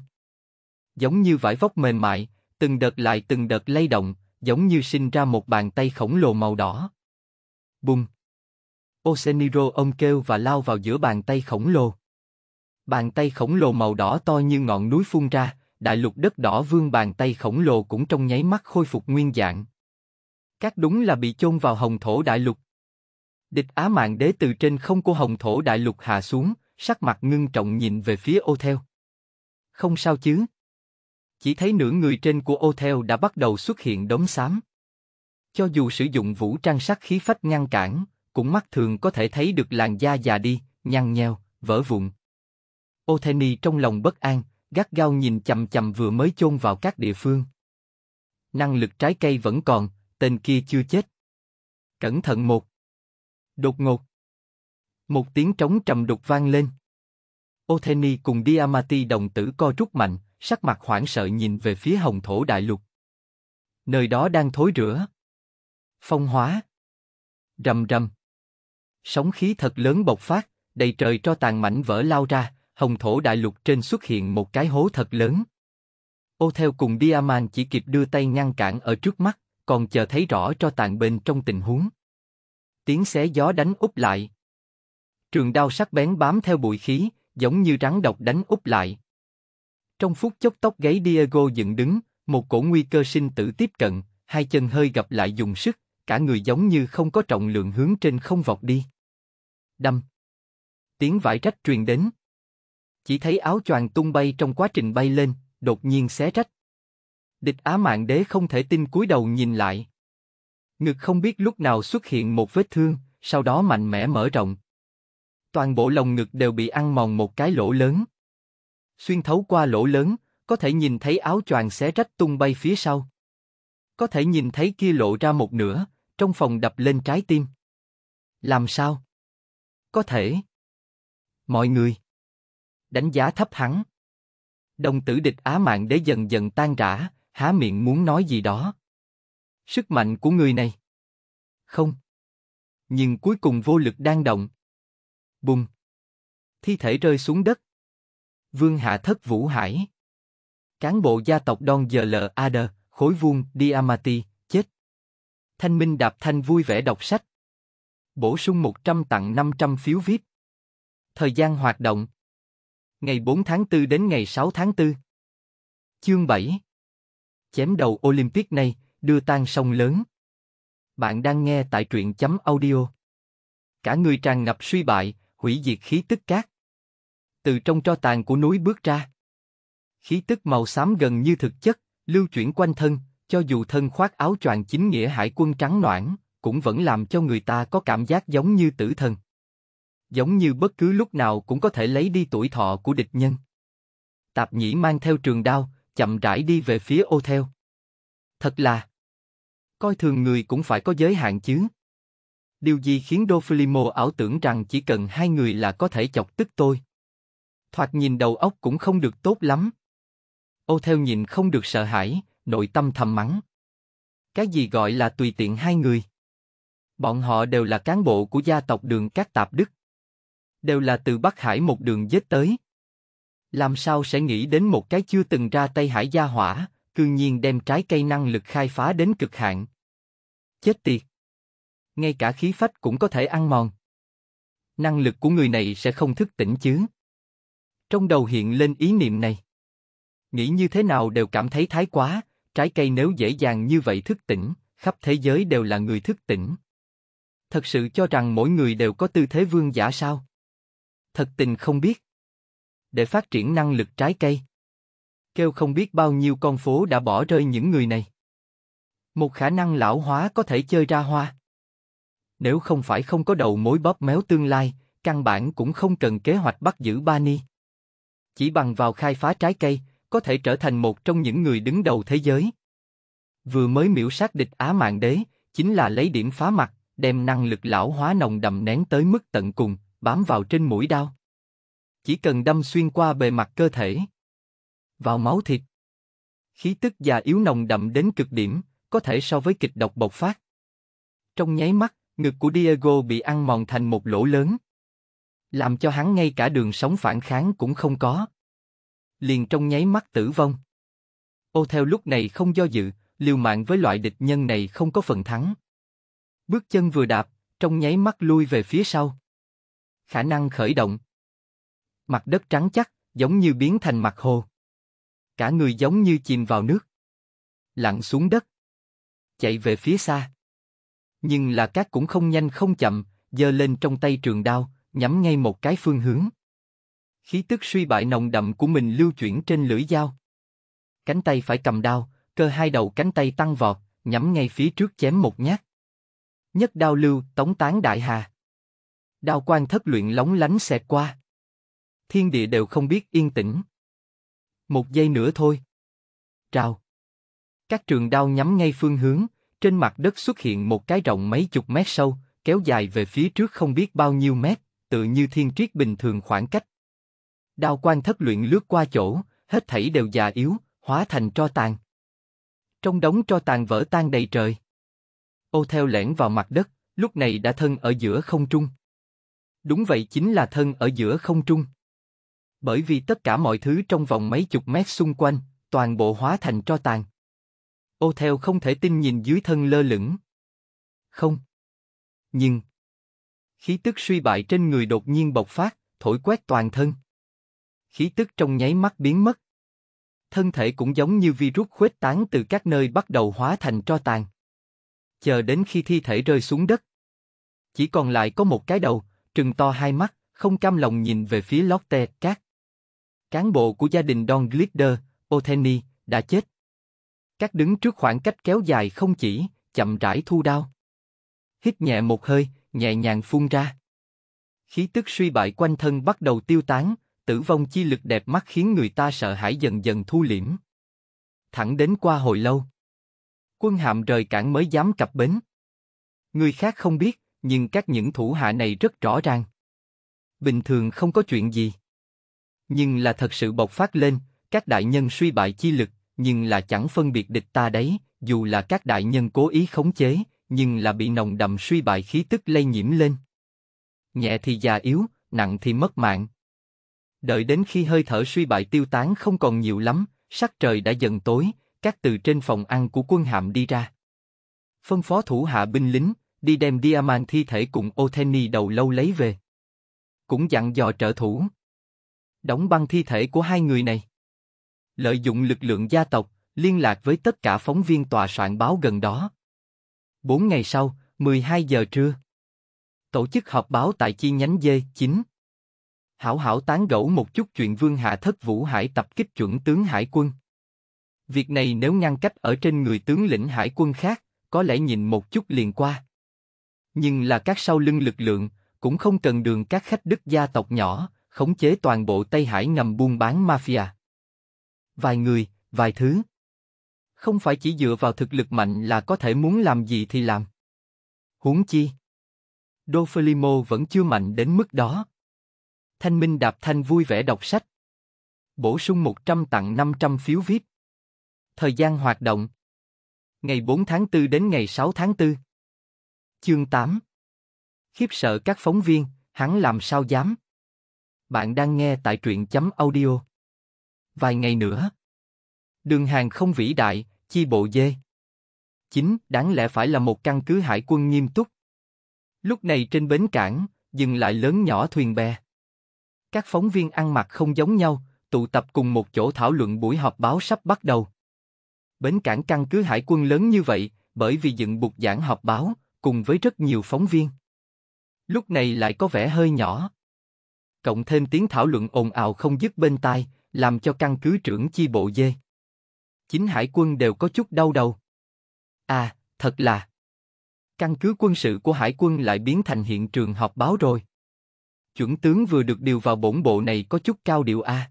Giống như vải vóc mềm mại, từng đợt lại từng đợt lay động, giống như sinh ra một bàn tay khổng lồ màu đỏ. Bùm! Oseniro ông kêu và lao vào giữa bàn tay khổng lồ. Bàn tay khổng lồ màu đỏ to như ngọn núi phun ra, đại lục đất đỏ vương bàn tay khổng lồ cũng trong nháy mắt khôi phục nguyên dạng. Các đúng là bị chôn vào hồng thổ đại lục. Địch Á Mạng Đế từ trên không của hồng thổ đại lục hạ xuống, sắc mặt ngưng trọng nhìn về phía ô theo. Không sao chứ. Chỉ thấy nửa người trên của ô theo đã bắt đầu xuất hiện đốm xám. Cho dù sử dụng vũ trang sắc khí phách ngăn cản, cũng mắt thường có thể thấy được làn da già đi, nhăn nheo, vỡ vụn. Otheni trong lòng bất an, gắt gao nhìn chầm chầm vừa mới chôn vào các địa phương. Năng lực trái cây vẫn còn, tên kia chưa chết. Cẩn thận một. Đột ngột. Một tiếng trống trầm đục vang lên. Otheni cùng Diamati đồng tử co rút mạnh, sắc mặt hoảng sợ nhìn về phía hồng thổ đại lục. Nơi đó đang thối rửa. Phong hóa. Rầm rầm. Sóng khí thật lớn bộc phát, đầy trời cho tàn mảnh vỡ lao ra, hồng thổ đại lục trên xuất hiện một cái hố thật lớn. Ô theo cùng Diaman chỉ kịp đưa tay ngăn cản ở trước mắt, còn chờ thấy rõ cho tàn bên trong tình huống. Tiếng xé gió đánh úp lại. Trường đao sắc bén bám theo bụi khí, giống như rắn độc đánh úp lại. Trong phút chốc tóc gáy Diego dựng đứng, một cổ nguy cơ sinh tử tiếp cận, hai chân hơi gặp lại dùng sức, cả người giống như không có trọng lượng hướng trên không vọt đi. Đâm. Tiếng vải rách truyền đến. Chỉ thấy áo choàng tung bay trong quá trình bay lên, đột nhiên xé rách. Địch Á Mạn Đế không thể tin cúi đầu nhìn lại. Ngực không biết lúc nào xuất hiện một vết thương, sau đó mạnh mẽ mở rộng. Toàn bộ lồng ngực đều bị ăn mòn một cái lỗ lớn. Xuyên thấu qua lỗ lớn, có thể nhìn thấy áo choàng xé rách tung bay phía sau. Có thể nhìn thấy kia lộ ra một nửa, trong phòng đập lên trái tim. Làm sao? Có thể. Mọi người. Đánh giá thấp hắn. Đồng tử địch Á Mạng Đế dần dần tan rã, há miệng muốn nói gì đó. Sức mạnh của người này. Không. Nhưng cuối cùng vô lực đang động. Bùng. Thi thể rơi xuống đất. Vương Hạ Thất Vũ Hải. Cán bộ gia tộc Don Giờ L. Ader, khối vuông Diamati, Thanh Minh Đạp Thanh vui vẻ đọc sách. Bổ sung 100 tặng 500 phiếu VIP. Thời gian hoạt động. Ngày 4 tháng 4 đến ngày 6 tháng 4. Chương 7. Chém đầu Olympic này, đưa tan sông lớn. Bạn đang nghe tại truyện chấm audio. Cả người tràn ngập suy bại, hủy diệt khí tức cát. Từ trong tro tàn của núi bước ra. Khí tức màu xám gần như thực chất, lưu chuyển quanh thân, cho dù thân khoác áo choàng chính nghĩa hải quân trắng noãn, cũng vẫn làm cho người ta có cảm giác giống như tử thần. Giống như bất cứ lúc nào cũng có thể lấy đi tuổi thọ của địch nhân. Tạp nhĩ mang theo trường đao, chậm rãi đi về phía ô theo. Thật là... Coi thường người cũng phải có giới hạn chứ. Điều gì khiến Dofilimo ảo tưởng rằng chỉ cần hai người là có thể chọc tức tôi? Thoạt nhìn đầu óc cũng không được tốt lắm. Ô theo nhìn không được sợ hãi, nội tâm thầm mắng. Cái gì gọi là tùy tiện hai người? Bọn họ đều là cán bộ của gia tộc đường các Tạp Đức. Đều là từ Bắc Hải một đường giết tới. Làm sao sẽ nghĩ đến một cái chưa từng ra Tây Hải gia hỏa, cư nhiên đem trái cây năng lực khai phá đến cực hạn. Chết tiệt! Ngay cả khí phách cũng có thể ăn mòn. Năng lực của người này sẽ không thức tỉnh chứ. Trong đầu hiện lên ý niệm này. Nghĩ như thế nào đều cảm thấy thái quá, trái cây nếu dễ dàng như vậy thức tỉnh, khắp thế giới đều là người thức tỉnh. Thật sự cho rằng mỗi người đều có tư thế vương giả sao? Thật tình không biết. Để phát triển năng lực trái cây, kêu không biết bao nhiêu con phố đã bỏ rơi những người này. Một khả năng lão hóa có thể chơi ra hoa. Nếu không phải không có đầu mối bóp méo tương lai, căn bản cũng không cần kế hoạch bắt giữ Bani. Chỉ bằng vào khai phá trái cây, có thể trở thành một trong những người đứng đầu thế giới. Vừa mới miễu sát địch Á Mạng Đế, chính là lấy điểm phá mặt, đem năng lực lão hóa nồng đậm nén tới mức tận cùng, bám vào trên mũi đao. Chỉ cần đâm xuyên qua bề mặt cơ thể, vào máu thịt. Khí tức già yếu nồng đậm đến cực điểm, có thể so với kịch độc bộc phát. Trong nháy mắt, ngực của Diego bị ăn mòn thành một lỗ lớn. Làm cho hắn ngay cả đường sống phản kháng cũng không có liền trong nháy mắt tử vong. Ô theo lúc này không do dự, liều mạng với loại địch nhân này không có phần thắng. Bước chân vừa đạp, trong nháy mắt lui về phía sau. Khả năng khởi động. Mặt đất trắng chắc, giống như biến thành mặt hồ. Cả người giống như chìm vào nước. Lặn xuống đất. Chạy về phía xa. Nhưng là các cũng không nhanh không chậm, giơ lên trong tay trường đao, nhắm ngay một cái phương hướng khí tức suy bại nồng đậm của mình lưu chuyển trên lưỡi dao. Cánh tay phải cầm đao, cơ hai đầu cánh tay tăng vọt, nhắm ngay phía trước chém một nhát. Nhất đao lưu, tống tán đại hà. Đao quang thất luyện lóng lánh xẹt qua. Thiên địa đều không biết yên tĩnh. Một giây nữa thôi. Trào. Các trường đao nhắm ngay phương hướng, trên mặt đất xuất hiện một cái rộng mấy chục mét sâu, kéo dài về phía trước không biết bao nhiêu mét, tự như thiên triết bình thường khoảng cách. Đao quan thất luyện lướt qua chỗ, hết thảy đều già yếu, hóa thành tro tàn. Trong đống tro tàn vỡ tan đầy trời. Ô theo lẻn vào mặt đất, lúc này đã thân ở giữa không trung. Đúng vậy chính là thân ở giữa không trung. Bởi vì tất cả mọi thứ trong vòng mấy chục mét xung quanh, toàn bộ hóa thành tro tàn. Ô theo không thể tin nhìn dưới thân lơ lửng. Không. Nhưng. Khí tức suy bại trên người đột nhiên bộc phát, thổi quét toàn thân khí tức trong nháy mắt biến mất. Thân thể cũng giống như virus khuếch tán từ các nơi bắt đầu hóa thành tro tàn. Chờ đến khi thi thể rơi xuống đất. Chỉ còn lại có một cái đầu, trừng to hai mắt, không cam lòng nhìn về phía Lotte Cát. Cán bộ của gia đình Don Glitter, Otheni, đã chết. Các đứng trước khoảng cách kéo dài không chỉ, chậm rãi thu đao. Hít nhẹ một hơi, nhẹ nhàng phun ra. Khí tức suy bại quanh thân bắt đầu tiêu tán, tử vong chi lực đẹp mắt khiến người ta sợ hãi dần dần thu liễm. Thẳng đến qua hồi lâu. Quân hạm rời cảng mới dám cập bến. Người khác không biết, nhưng các những thủ hạ này rất rõ ràng. Bình thường không có chuyện gì. Nhưng là thật sự bộc phát lên, các đại nhân suy bại chi lực, nhưng là chẳng phân biệt địch ta đấy, dù là các đại nhân cố ý khống chế, nhưng là bị nồng đậm suy bại khí tức lây nhiễm lên. Nhẹ thì già yếu, nặng thì mất mạng, Đợi đến khi hơi thở suy bại tiêu tán không còn nhiều lắm, sắc trời đã dần tối, các từ trên phòng ăn của quân hạm đi ra. Phân phó thủ hạ binh lính, đi đem Diamant thi thể cùng Otheni đầu lâu lấy về. Cũng dặn dò trợ thủ. Đóng băng thi thể của hai người này. Lợi dụng lực lượng gia tộc, liên lạc với tất cả phóng viên tòa soạn báo gần đó. Bốn ngày sau, 12 giờ trưa. Tổ chức họp báo tại chi nhánh D9 hảo hảo tán gẫu một chút chuyện Vương Hạ Thất Vũ Hải tập kích chuẩn tướng hải quân. Việc này nếu ngăn cách ở trên người tướng lĩnh hải quân khác, có lẽ nhìn một chút liền qua. Nhưng là các sau lưng lực lượng, cũng không cần đường các khách đức gia tộc nhỏ, khống chế toàn bộ Tây Hải ngầm buôn bán mafia. Vài người, vài thứ. Không phải chỉ dựa vào thực lực mạnh là có thể muốn làm gì thì làm. Huống chi. Đô vẫn chưa mạnh đến mức đó. Thanh Minh Đạp Thanh vui vẻ đọc sách. Bổ sung 100 tặng 500 phiếu VIP. Thời gian hoạt động. Ngày 4 tháng 4 đến ngày 6 tháng 4. Chương 8. Khiếp sợ các phóng viên, hắn làm sao dám. Bạn đang nghe tại truyện chấm audio. Vài ngày nữa. Đường hàng không vĩ đại, chi bộ dê. Chính, đáng lẽ phải là một căn cứ hải quân nghiêm túc. Lúc này trên bến cảng, dừng lại lớn nhỏ thuyền bè. Các phóng viên ăn mặc không giống nhau, tụ tập cùng một chỗ thảo luận buổi họp báo sắp bắt đầu. Bến cảng căn cứ hải quân lớn như vậy, bởi vì dựng bục giảng họp báo, cùng với rất nhiều phóng viên. Lúc này lại có vẻ hơi nhỏ. Cộng thêm tiếng thảo luận ồn ào không dứt bên tai, làm cho căn cứ trưởng chi bộ dê. Chính hải quân đều có chút đau đầu. À, thật là. Căn cứ quân sự của hải quân lại biến thành hiện trường họp báo rồi chuẩn tướng vừa được điều vào bổn bộ này có chút cao điệu a. À.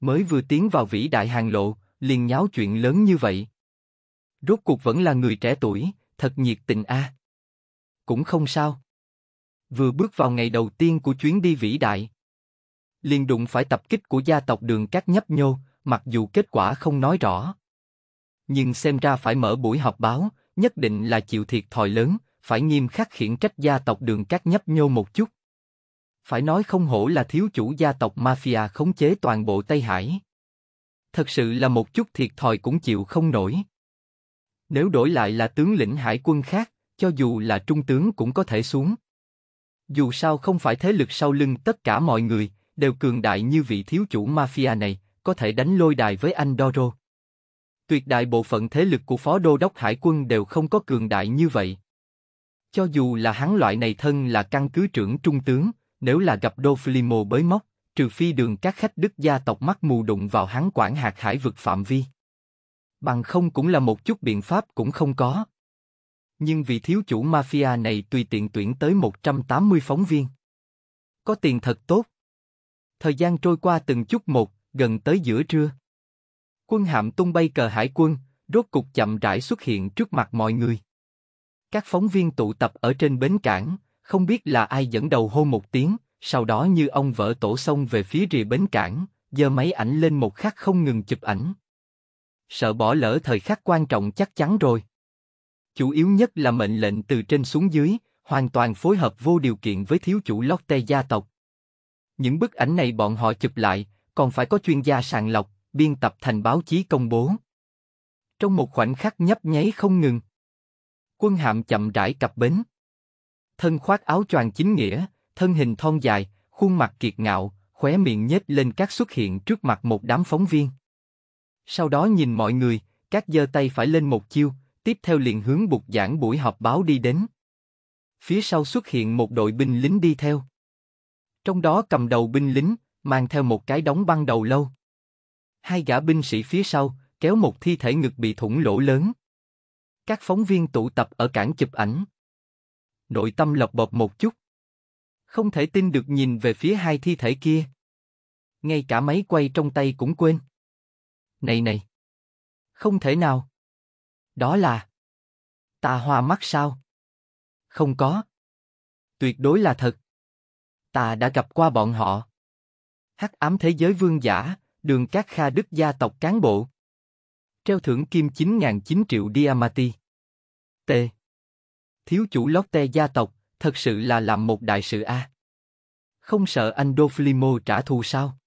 Mới vừa tiến vào vĩ đại hàng lộ, liền nháo chuyện lớn như vậy. Rốt cuộc vẫn là người trẻ tuổi, thật nhiệt tình a. À. Cũng không sao. Vừa bước vào ngày đầu tiên của chuyến đi vĩ đại, liền đụng phải tập kích của gia tộc đường Cát nhấp nhô, mặc dù kết quả không nói rõ. Nhưng xem ra phải mở buổi họp báo, nhất định là chịu thiệt thòi lớn, phải nghiêm khắc khiển trách gia tộc đường Cát nhấp nhô một chút. Phải nói không hổ là thiếu chủ gia tộc Mafia khống chế toàn bộ Tây Hải. Thật sự là một chút thiệt thòi cũng chịu không nổi. Nếu đổi lại là tướng lĩnh hải quân khác, cho dù là trung tướng cũng có thể xuống. Dù sao không phải thế lực sau lưng tất cả mọi người, đều cường đại như vị thiếu chủ Mafia này, có thể đánh lôi đài với anh Doro. Tuyệt đại bộ phận thế lực của phó đô đốc hải quân đều không có cường đại như vậy. Cho dù là hắn loại này thân là căn cứ trưởng trung tướng, nếu là gặp Đô Flimo bới móc, trừ phi đường các khách đức gia tộc mắt mù đụng vào hắn quản hạt hải vực phạm vi. Bằng không cũng là một chút biện pháp cũng không có. Nhưng vị thiếu chủ mafia này tùy tiện tuyển tới 180 phóng viên. Có tiền thật tốt. Thời gian trôi qua từng chút một, gần tới giữa trưa. Quân hạm tung bay cờ hải quân, rốt cục chậm rãi xuất hiện trước mặt mọi người. Các phóng viên tụ tập ở trên bến cảng, không biết là ai dẫn đầu hô một tiếng, sau đó như ông vỡ tổ xông về phía rìa bến cảng, giơ máy ảnh lên một khắc không ngừng chụp ảnh. Sợ bỏ lỡ thời khắc quan trọng chắc chắn rồi. Chủ yếu nhất là mệnh lệnh từ trên xuống dưới, hoàn toàn phối hợp vô điều kiện với thiếu chủ Lotte gia tộc. Những bức ảnh này bọn họ chụp lại, còn phải có chuyên gia sàng lọc, biên tập thành báo chí công bố. Trong một khoảnh khắc nhấp nháy không ngừng, quân hạm chậm rãi cập bến thân khoác áo choàng chính nghĩa, thân hình thon dài, khuôn mặt kiệt ngạo, khóe miệng nhếch lên các xuất hiện trước mặt một đám phóng viên. Sau đó nhìn mọi người, các giơ tay phải lên một chiêu, tiếp theo liền hướng bục giảng buổi họp báo đi đến. Phía sau xuất hiện một đội binh lính đi theo. Trong đó cầm đầu binh lính, mang theo một cái đóng băng đầu lâu. Hai gã binh sĩ phía sau, kéo một thi thể ngực bị thủng lỗ lớn. Các phóng viên tụ tập ở cảng chụp ảnh nội tâm lọc bọc một chút. Không thể tin được nhìn về phía hai thi thể kia. Ngay cả máy quay trong tay cũng quên. Này này! Không thể nào! Đó là... Tà hoa mắt sao? Không có. Tuyệt đối là thật. Ta đã gặp qua bọn họ. Hắc ám thế giới vương giả, đường các kha đức gia tộc cán bộ. Treo thưởng kim 9.9 triệu diamati. T thiếu chủ Lotte gia tộc, thật sự là làm một đại sự a. À. Không sợ anh Doflimo trả thù sao?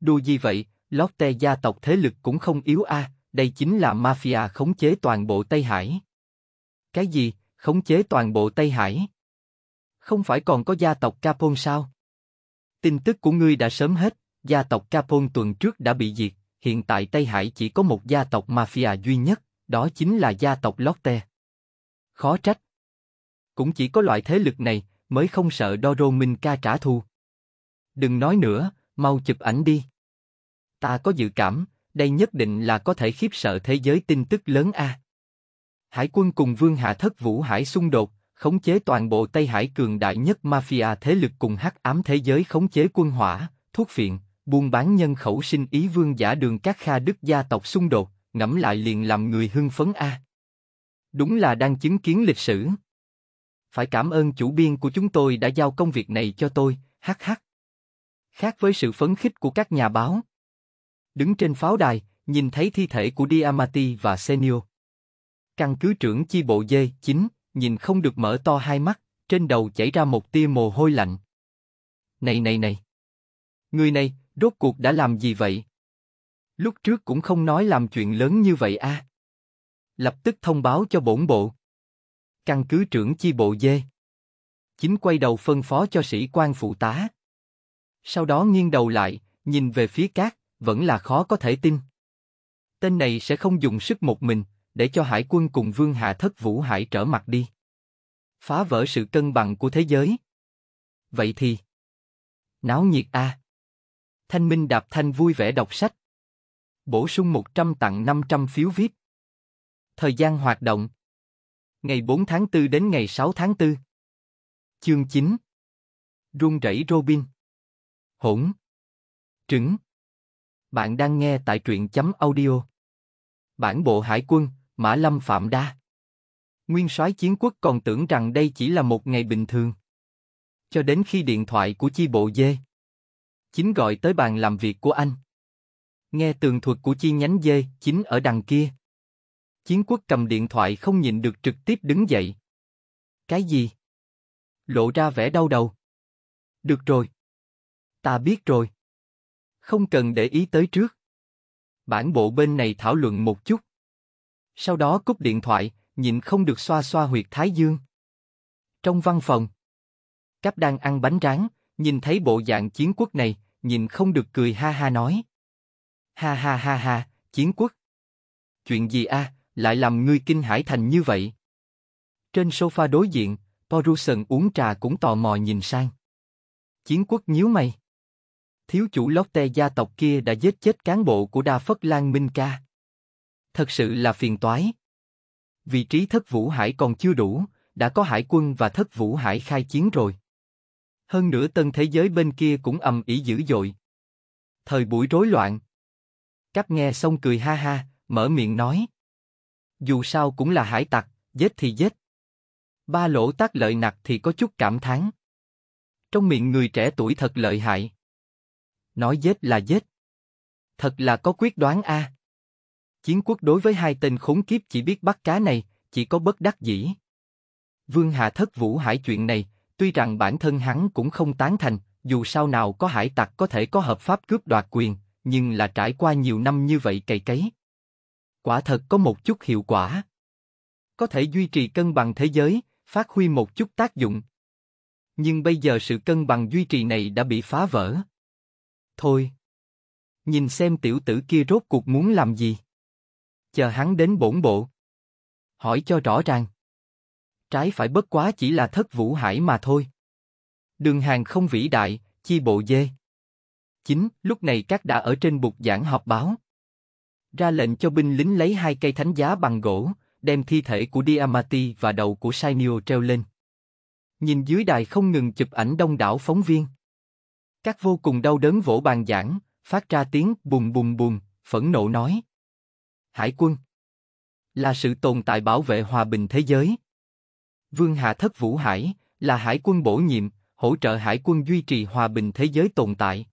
Đùa gì vậy, Lotte gia tộc thế lực cũng không yếu a, à. đây chính là mafia khống chế toàn bộ Tây Hải. Cái gì, khống chế toàn bộ Tây Hải? Không phải còn có gia tộc Capone sao? Tin tức của ngươi đã sớm hết, gia tộc Capone tuần trước đã bị diệt, hiện tại Tây Hải chỉ có một gia tộc mafia duy nhất, đó chính là gia tộc Lotte. Khó trách, cũng chỉ có loại thế lực này mới không sợ Dorominka trả thù. Đừng nói nữa, mau chụp ảnh đi. Ta có dự cảm, đây nhất định là có thể khiếp sợ thế giới tin tức lớn a. Hải quân cùng Vương Hạ Thất Vũ Hải xung đột, khống chế toàn bộ Tây Hải cường đại nhất mafia thế lực cùng hắc ám thế giới khống chế quân hỏa, thuốc phiện, buôn bán nhân khẩu sinh ý vương giả đường các kha đức gia tộc xung đột, ngẫm lại liền làm người hưng phấn a. Đúng là đang chứng kiến lịch sử phải cảm ơn chủ biên của chúng tôi đã giao công việc này cho tôi, hắc hắc. Khác với sự phấn khích của các nhà báo. Đứng trên pháo đài, nhìn thấy thi thể của Diamati và Senio. Căn cứ trưởng chi bộ dê chính, nhìn không được mở to hai mắt, trên đầu chảy ra một tia mồ hôi lạnh. Này này này! Người này, rốt cuộc đã làm gì vậy? Lúc trước cũng không nói làm chuyện lớn như vậy a. À. Lập tức thông báo cho bổn bộ căn cứ trưởng chi bộ dê. Chính quay đầu phân phó cho sĩ quan phụ tá. Sau đó nghiêng đầu lại, nhìn về phía cát, vẫn là khó có thể tin. Tên này sẽ không dùng sức một mình, để cho hải quân cùng vương hạ thất vũ hải trở mặt đi. Phá vỡ sự cân bằng của thế giới. Vậy thì... Náo nhiệt a à. Thanh Minh đạp thanh vui vẻ đọc sách. Bổ sung 100 tặng 500 phiếu viết Thời gian hoạt động Ngày 4 tháng 4 đến ngày 6 tháng 4. Chương 9. Run rẩy Robin. Hỗn. Trứng. Bạn đang nghe tại truyện chấm audio. Bản bộ hải quân, Mã Lâm Phạm Đa. Nguyên soái chiến quốc còn tưởng rằng đây chỉ là một ngày bình thường. Cho đến khi điện thoại của chi bộ dê. Chính gọi tới bàn làm việc của anh. Nghe tường thuật của chi nhánh dê, chính ở đằng kia. Chiến quốc cầm điện thoại không nhìn được trực tiếp đứng dậy. Cái gì? Lộ ra vẻ đau đầu. Được rồi. Ta biết rồi. Không cần để ý tới trước. Bản bộ bên này thảo luận một chút. Sau đó cúp điện thoại, nhịn không được xoa xoa huyệt thái dương. Trong văn phòng, Cáp đang ăn bánh rán, nhìn thấy bộ dạng chiến quốc này, nhìn không được cười ha ha nói. Ha ha ha ha, chiến quốc. Chuyện gì a? À, lại làm ngươi kinh hãi thành như vậy. Trên sofa đối diện, Poruson uống trà cũng tò mò nhìn sang. Chiến quốc nhíu mày. Thiếu chủ Lotte gia tộc kia đã giết chết cán bộ của Đa Phất Lan Minh Ca. Thật sự là phiền toái. Vị trí thất vũ hải còn chưa đủ, đã có hải quân và thất vũ hải khai chiến rồi. Hơn nữa tân thế giới bên kia cũng ầm ĩ dữ dội. Thời buổi rối loạn. Cáp nghe xong cười ha ha, mở miệng nói dù sao cũng là hải tặc, giết thì giết. Ba lỗ tác lợi nặc thì có chút cảm thán. Trong miệng người trẻ tuổi thật lợi hại. Nói giết là giết. Thật là có quyết đoán a. À. Chiến quốc đối với hai tên khốn kiếp chỉ biết bắt cá này, chỉ có bất đắc dĩ. Vương Hạ Thất Vũ Hải chuyện này, tuy rằng bản thân hắn cũng không tán thành, dù sao nào có hải tặc có thể có hợp pháp cướp đoạt quyền, nhưng là trải qua nhiều năm như vậy cày cấy quả thật có một chút hiệu quả. Có thể duy trì cân bằng thế giới, phát huy một chút tác dụng. Nhưng bây giờ sự cân bằng duy trì này đã bị phá vỡ. Thôi. Nhìn xem tiểu tử kia rốt cuộc muốn làm gì. Chờ hắn đến bổn bộ. Hỏi cho rõ ràng. Trái phải bất quá chỉ là thất vũ hải mà thôi. Đường hàng không vĩ đại, chi bộ dê. Chính, lúc này các đã ở trên bục giảng họp báo ra lệnh cho binh lính lấy hai cây thánh giá bằng gỗ, đem thi thể của Diamati và đầu của Sainio treo lên. Nhìn dưới đài không ngừng chụp ảnh đông đảo phóng viên. Các vô cùng đau đớn vỗ bàn giảng, phát ra tiếng bùm bùm bùm, phẫn nộ nói. Hải quân là sự tồn tại bảo vệ hòa bình thế giới. Vương Hạ Thất Vũ Hải là hải quân bổ nhiệm, hỗ trợ hải quân duy trì hòa bình thế giới tồn tại.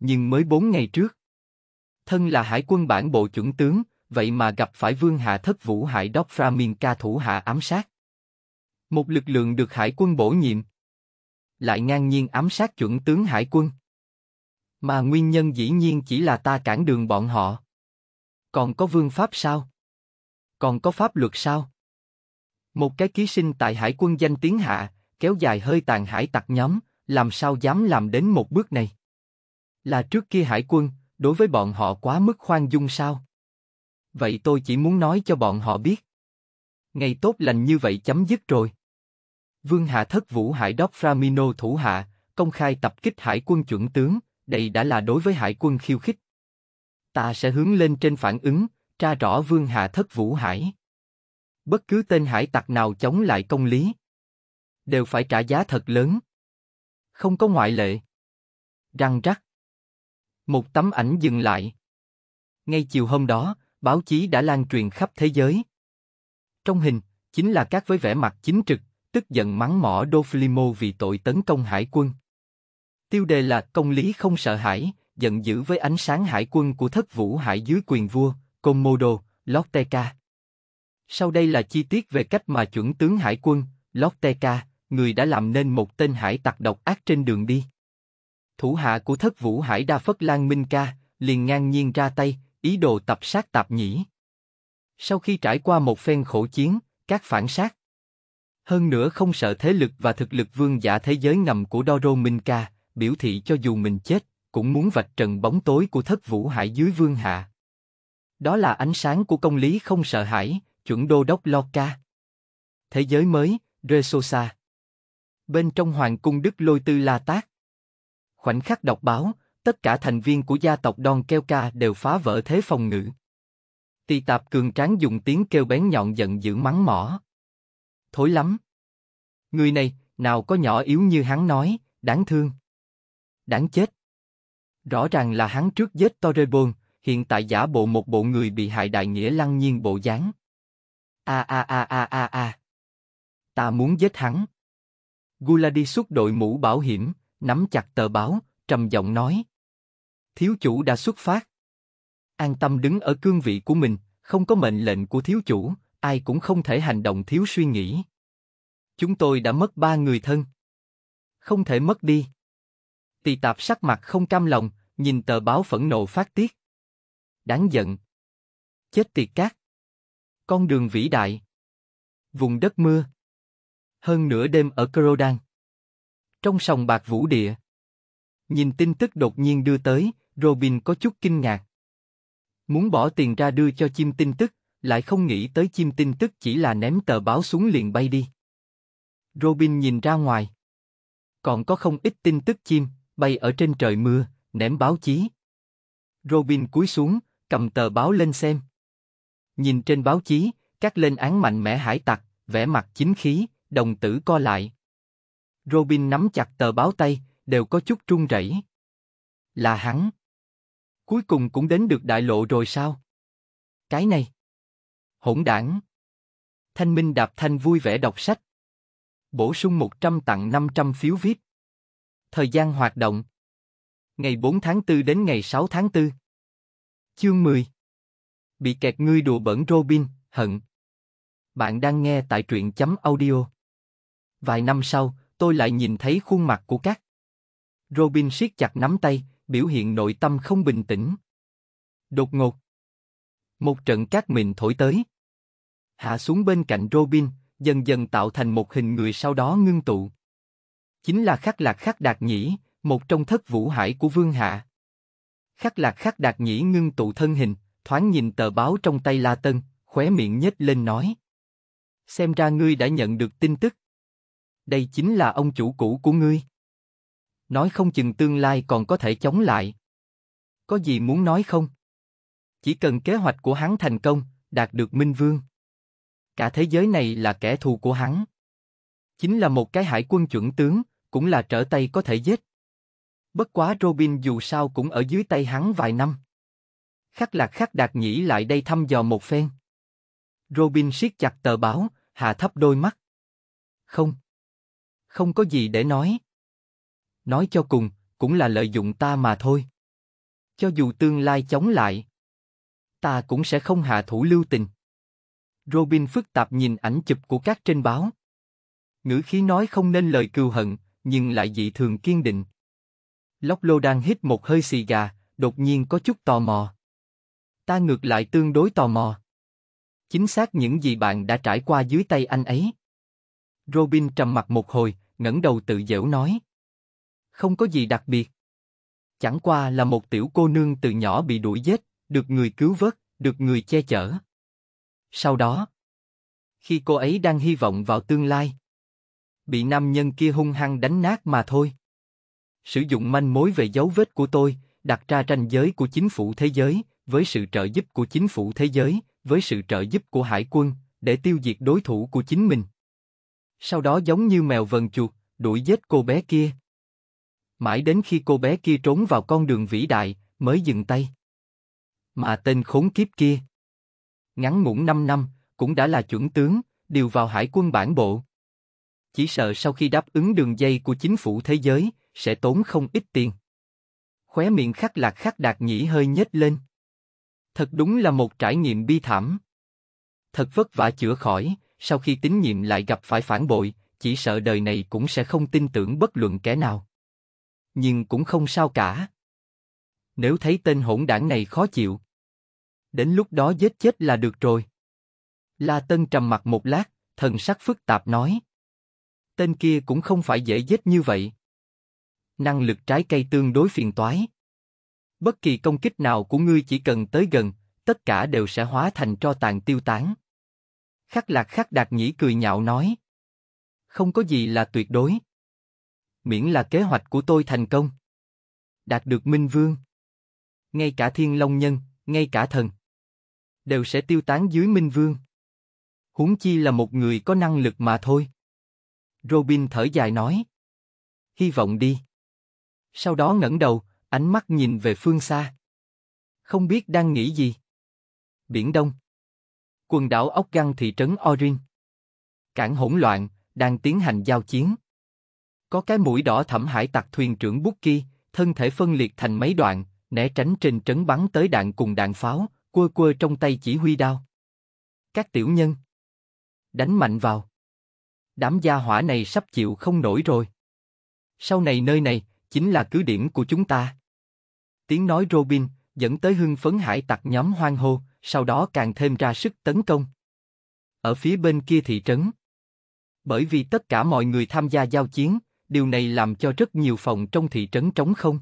Nhưng mới bốn ngày trước, thân là hải quân bản bộ chuẩn tướng, vậy mà gặp phải vương hạ thất vũ hải đốc fra miền ca thủ hạ ám sát. Một lực lượng được hải quân bổ nhiệm. Lại ngang nhiên ám sát chuẩn tướng hải quân. Mà nguyên nhân dĩ nhiên chỉ là ta cản đường bọn họ. Còn có vương pháp sao? Còn có pháp luật sao? Một cái ký sinh tại hải quân danh tiếng hạ, kéo dài hơi tàn hải tặc nhóm, làm sao dám làm đến một bước này? Là trước kia hải quân, đối với bọn họ quá mức khoan dung sao? Vậy tôi chỉ muốn nói cho bọn họ biết. Ngày tốt lành như vậy chấm dứt rồi. Vương Hạ Thất Vũ Hải Đốc Framino thủ hạ, công khai tập kích hải quân chuẩn tướng, đây đã là đối với hải quân khiêu khích. Ta sẽ hướng lên trên phản ứng, tra rõ Vương Hạ Thất Vũ Hải. Bất cứ tên hải tặc nào chống lại công lý, đều phải trả giá thật lớn. Không có ngoại lệ. Răng rắc. Một tấm ảnh dừng lại. Ngay chiều hôm đó, báo chí đã lan truyền khắp thế giới. Trong hình, chính là các với vẻ mặt chính trực, tức giận mắng mỏ Doflimo vì tội tấn công hải quân. Tiêu đề là công lý không sợ hãi, giận dữ với ánh sáng hải quân của thất vũ hải dưới quyền vua, Komodo, Lorteca. Sau đây là chi tiết về cách mà chuẩn tướng hải quân, Lorteca, người đã làm nên một tên hải tặc độc ác trên đường đi thủ hạ của thất vũ hải đa phất lan minh ca liền ngang nhiên ra tay, ý đồ tập sát tạp nhĩ. Sau khi trải qua một phen khổ chiến, các phản sát. Hơn nữa không sợ thế lực và thực lực vương giả thế giới ngầm của Doro Minh Ca, biểu thị cho dù mình chết, cũng muốn vạch trần bóng tối của thất vũ hải dưới vương hạ. Đó là ánh sáng của công lý không sợ hãi, chuẩn đô đốc Loka. Thế giới mới, Resosa. Bên trong hoàng cung Đức Lôi Tư La Tác, Khoảnh khắc đọc báo, tất cả thành viên của gia tộc Don Keo đều phá vỡ thế phòng ngự. Tì tạp cường tráng dùng tiếng kêu bén nhọn giận dữ mắng mỏ. Thối lắm. Người này, nào có nhỏ yếu như hắn nói, đáng thương. Đáng chết. Rõ ràng là hắn trước giết Torebon, hiện tại giả bộ một bộ người bị hại đại nghĩa lăng nhiên bộ dáng. A a a a a a. Ta muốn giết hắn. Guladi xuất đội mũ bảo hiểm, nắm chặt tờ báo, trầm giọng nói. Thiếu chủ đã xuất phát. An tâm đứng ở cương vị của mình, không có mệnh lệnh của thiếu chủ, ai cũng không thể hành động thiếu suy nghĩ. Chúng tôi đã mất ba người thân. Không thể mất đi. Tỳ tạp sắc mặt không cam lòng, nhìn tờ báo phẫn nộ phát tiết. Đáng giận. Chết tiệt cát. Con đường vĩ đại. Vùng đất mưa. Hơn nửa đêm ở Crodan trong sòng bạc vũ địa. Nhìn tin tức đột nhiên đưa tới, Robin có chút kinh ngạc. Muốn bỏ tiền ra đưa cho chim tin tức, lại không nghĩ tới chim tin tức chỉ là ném tờ báo xuống liền bay đi. Robin nhìn ra ngoài. Còn có không ít tin tức chim, bay ở trên trời mưa, ném báo chí. Robin cúi xuống, cầm tờ báo lên xem. Nhìn trên báo chí, các lên án mạnh mẽ hải tặc, vẻ mặt chính khí, đồng tử co lại. Robin nắm chặt tờ báo tay, đều có chút run rẩy. Là hắn. Cuối cùng cũng đến được đại lộ rồi sao? Cái này. Hỗn đảng. Thanh Minh đạp thanh vui vẻ đọc sách. Bổ sung 100 tặng 500 phiếu viết. Thời gian hoạt động. Ngày 4 tháng 4 đến ngày 6 tháng 4. Chương 10. Bị kẹt ngươi đùa bẩn Robin, hận. Bạn đang nghe tại truyện chấm audio. Vài năm sau, tôi lại nhìn thấy khuôn mặt của các. Robin siết chặt nắm tay, biểu hiện nội tâm không bình tĩnh. Đột ngột. Một trận cát mịn thổi tới. Hạ xuống bên cạnh Robin, dần dần tạo thành một hình người sau đó ngưng tụ. Chính là khắc lạc khắc đạt nhĩ, một trong thất vũ hải của vương hạ. Khắc lạc khắc đạt nhĩ ngưng tụ thân hình, thoáng nhìn tờ báo trong tay La Tân, khóe miệng nhếch lên nói. Xem ra ngươi đã nhận được tin tức đây chính là ông chủ cũ của ngươi. Nói không chừng tương lai còn có thể chống lại. Có gì muốn nói không? Chỉ cần kế hoạch của hắn thành công, đạt được minh vương. Cả thế giới này là kẻ thù của hắn. Chính là một cái hải quân chuẩn tướng, cũng là trở tay có thể giết. Bất quá Robin dù sao cũng ở dưới tay hắn vài năm. Khắc lạc khắc đạt nhĩ lại đây thăm dò một phen. Robin siết chặt tờ báo, hạ thấp đôi mắt. Không không có gì để nói. Nói cho cùng, cũng là lợi dụng ta mà thôi. Cho dù tương lai chống lại, ta cũng sẽ không hạ thủ lưu tình. Robin phức tạp nhìn ảnh chụp của các trên báo. Ngữ khí nói không nên lời cưu hận, nhưng lại dị thường kiên định. Lóc lô đang hít một hơi xì gà, đột nhiên có chút tò mò. Ta ngược lại tương đối tò mò. Chính xác những gì bạn đã trải qua dưới tay anh ấy. Robin trầm mặt một hồi, ngẩng đầu tự dễu nói. Không có gì đặc biệt. Chẳng qua là một tiểu cô nương từ nhỏ bị đuổi giết, được người cứu vớt, được người che chở. Sau đó, khi cô ấy đang hy vọng vào tương lai, bị nam nhân kia hung hăng đánh nát mà thôi. Sử dụng manh mối về dấu vết của tôi, đặt ra ranh giới của chính phủ thế giới, với sự trợ giúp của chính phủ thế giới, với sự trợ giúp của hải quân, để tiêu diệt đối thủ của chính mình sau đó giống như mèo vần chuột, đuổi giết cô bé kia. Mãi đến khi cô bé kia trốn vào con đường vĩ đại, mới dừng tay. Mà tên khốn kiếp kia, ngắn ngủn 5 năm, cũng đã là chuẩn tướng, điều vào hải quân bản bộ. Chỉ sợ sau khi đáp ứng đường dây của chính phủ thế giới, sẽ tốn không ít tiền. Khóe miệng khắc lạc khắc đạt nhĩ hơi nhếch lên. Thật đúng là một trải nghiệm bi thảm. Thật vất vả chữa khỏi, sau khi tín nhiệm lại gặp phải phản bội, chỉ sợ đời này cũng sẽ không tin tưởng bất luận kẻ nào. Nhưng cũng không sao cả. Nếu thấy tên hỗn đảng này khó chịu, đến lúc đó giết chết là được rồi. La Tân trầm mặt một lát, thần sắc phức tạp nói. Tên kia cũng không phải dễ giết như vậy. Năng lực trái cây tương đối phiền toái. Bất kỳ công kích nào của ngươi chỉ cần tới gần, tất cả đều sẽ hóa thành tro tàn tiêu tán. Khắc lạc khắc đạt nhĩ cười nhạo nói. Không có gì là tuyệt đối. Miễn là kế hoạch của tôi thành công. Đạt được minh vương. Ngay cả thiên long nhân, ngay cả thần. Đều sẽ tiêu tán dưới minh vương. Huống chi là một người có năng lực mà thôi. Robin thở dài nói. Hy vọng đi. Sau đó ngẩng đầu, ánh mắt nhìn về phương xa. Không biết đang nghĩ gì. Biển Đông quần đảo Ốc Găng thị trấn Orin. Cảng hỗn loạn, đang tiến hành giao chiến. Có cái mũi đỏ thẩm hải tặc thuyền trưởng Bucky, thân thể phân liệt thành mấy đoạn, né tránh trên trấn bắn tới đạn cùng đạn pháo, quơ quơ trong tay chỉ huy đao. Các tiểu nhân đánh mạnh vào. Đám gia hỏa này sắp chịu không nổi rồi. Sau này nơi này chính là cứ điểm của chúng ta. Tiếng nói Robin dẫn tới hưng phấn hải tặc nhóm hoang hô, sau đó càng thêm ra sức tấn công. Ở phía bên kia thị trấn, bởi vì tất cả mọi người tham gia giao chiến, điều này làm cho rất nhiều phòng trong thị trấn trống không.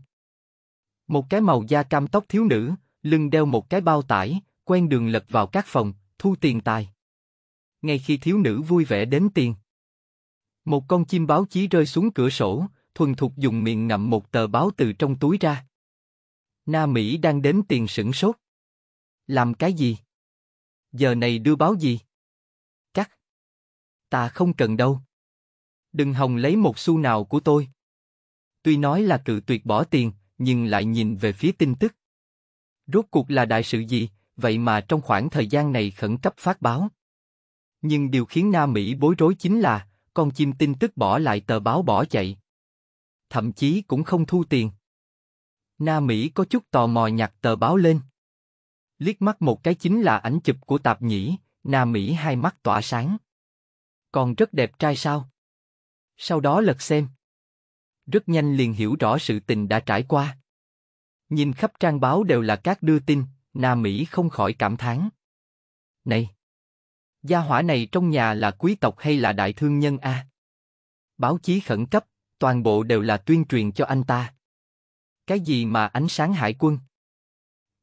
Một cái màu da cam tóc thiếu nữ, lưng đeo một cái bao tải, quen đường lật vào các phòng, thu tiền tài. Ngay khi thiếu nữ vui vẻ đến tiền, một con chim báo chí rơi xuống cửa sổ, thuần thục dùng miệng ngậm một tờ báo từ trong túi ra. Na Mỹ đang đến tiền sửng sốt. Làm cái gì? Giờ này đưa báo gì? Cắt. Ta không cần đâu. Đừng hòng lấy một xu nào của tôi. Tuy nói là cự tuyệt bỏ tiền, nhưng lại nhìn về phía tin tức. Rốt cuộc là đại sự gì, vậy mà trong khoảng thời gian này khẩn cấp phát báo. Nhưng điều khiến Nam Mỹ bối rối chính là, con chim tin tức bỏ lại tờ báo bỏ chạy. Thậm chí cũng không thu tiền. Na Mỹ có chút tò mò nhặt tờ báo lên liếc mắt một cái chính là ảnh chụp của tạp nhĩ, nam Mỹ hai mắt tỏa sáng. Còn rất đẹp trai sao? Sau đó lật xem. Rất nhanh liền hiểu rõ sự tình đã trải qua. Nhìn khắp trang báo đều là các đưa tin, nam Mỹ không khỏi cảm thán. Này! Gia hỏa này trong nhà là quý tộc hay là đại thương nhân a? À? Báo chí khẩn cấp, toàn bộ đều là tuyên truyền cho anh ta. Cái gì mà ánh sáng hải quân?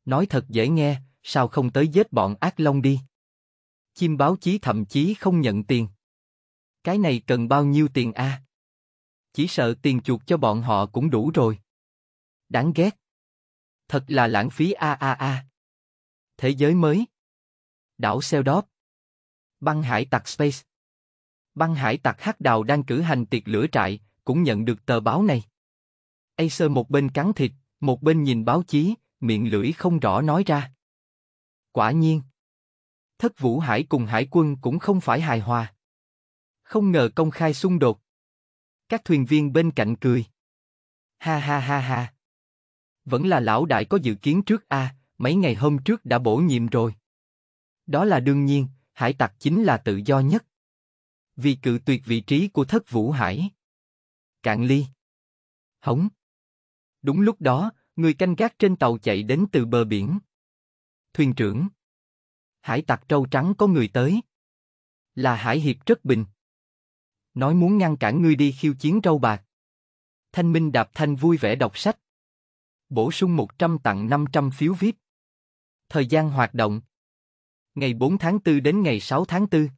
Nói thật dễ nghe, sao không tới giết bọn ác long đi? Chim báo chí thậm chí không nhận tiền. Cái này cần bao nhiêu tiền a? À? Chỉ sợ tiền chuột cho bọn họ cũng đủ rồi. Đáng ghét. Thật là lãng phí a a a. Thế giới mới. Đảo Seldorp. Băng hải tặc Space. Băng hải tặc Hắc Đào đang cử hành tiệc lửa trại, cũng nhận được tờ báo này. Acer một bên cắn thịt, một bên nhìn báo chí, miệng lưỡi không rõ nói ra. Quả nhiên, thất vũ hải cùng hải quân cũng không phải hài hòa. Không ngờ công khai xung đột. Các thuyền viên bên cạnh cười. Ha ha ha ha. Vẫn là lão đại có dự kiến trước a, à, mấy ngày hôm trước đã bổ nhiệm rồi. Đó là đương nhiên, hải tặc chính là tự do nhất. Vì cự tuyệt vị trí của thất vũ hải. Cạn ly. Hống. Đúng lúc đó, người canh gác trên tàu chạy đến từ bờ biển thuyền trưởng. Hải tặc trâu trắng có người tới. Là hải hiệp rất bình. Nói muốn ngăn cản ngươi đi khiêu chiến trâu bạc. Thanh Minh đạp thanh vui vẻ đọc sách. Bổ sung 100 tặng 500 phiếu VIP. Thời gian hoạt động. Ngày 4 tháng 4 đến ngày 6 tháng 4.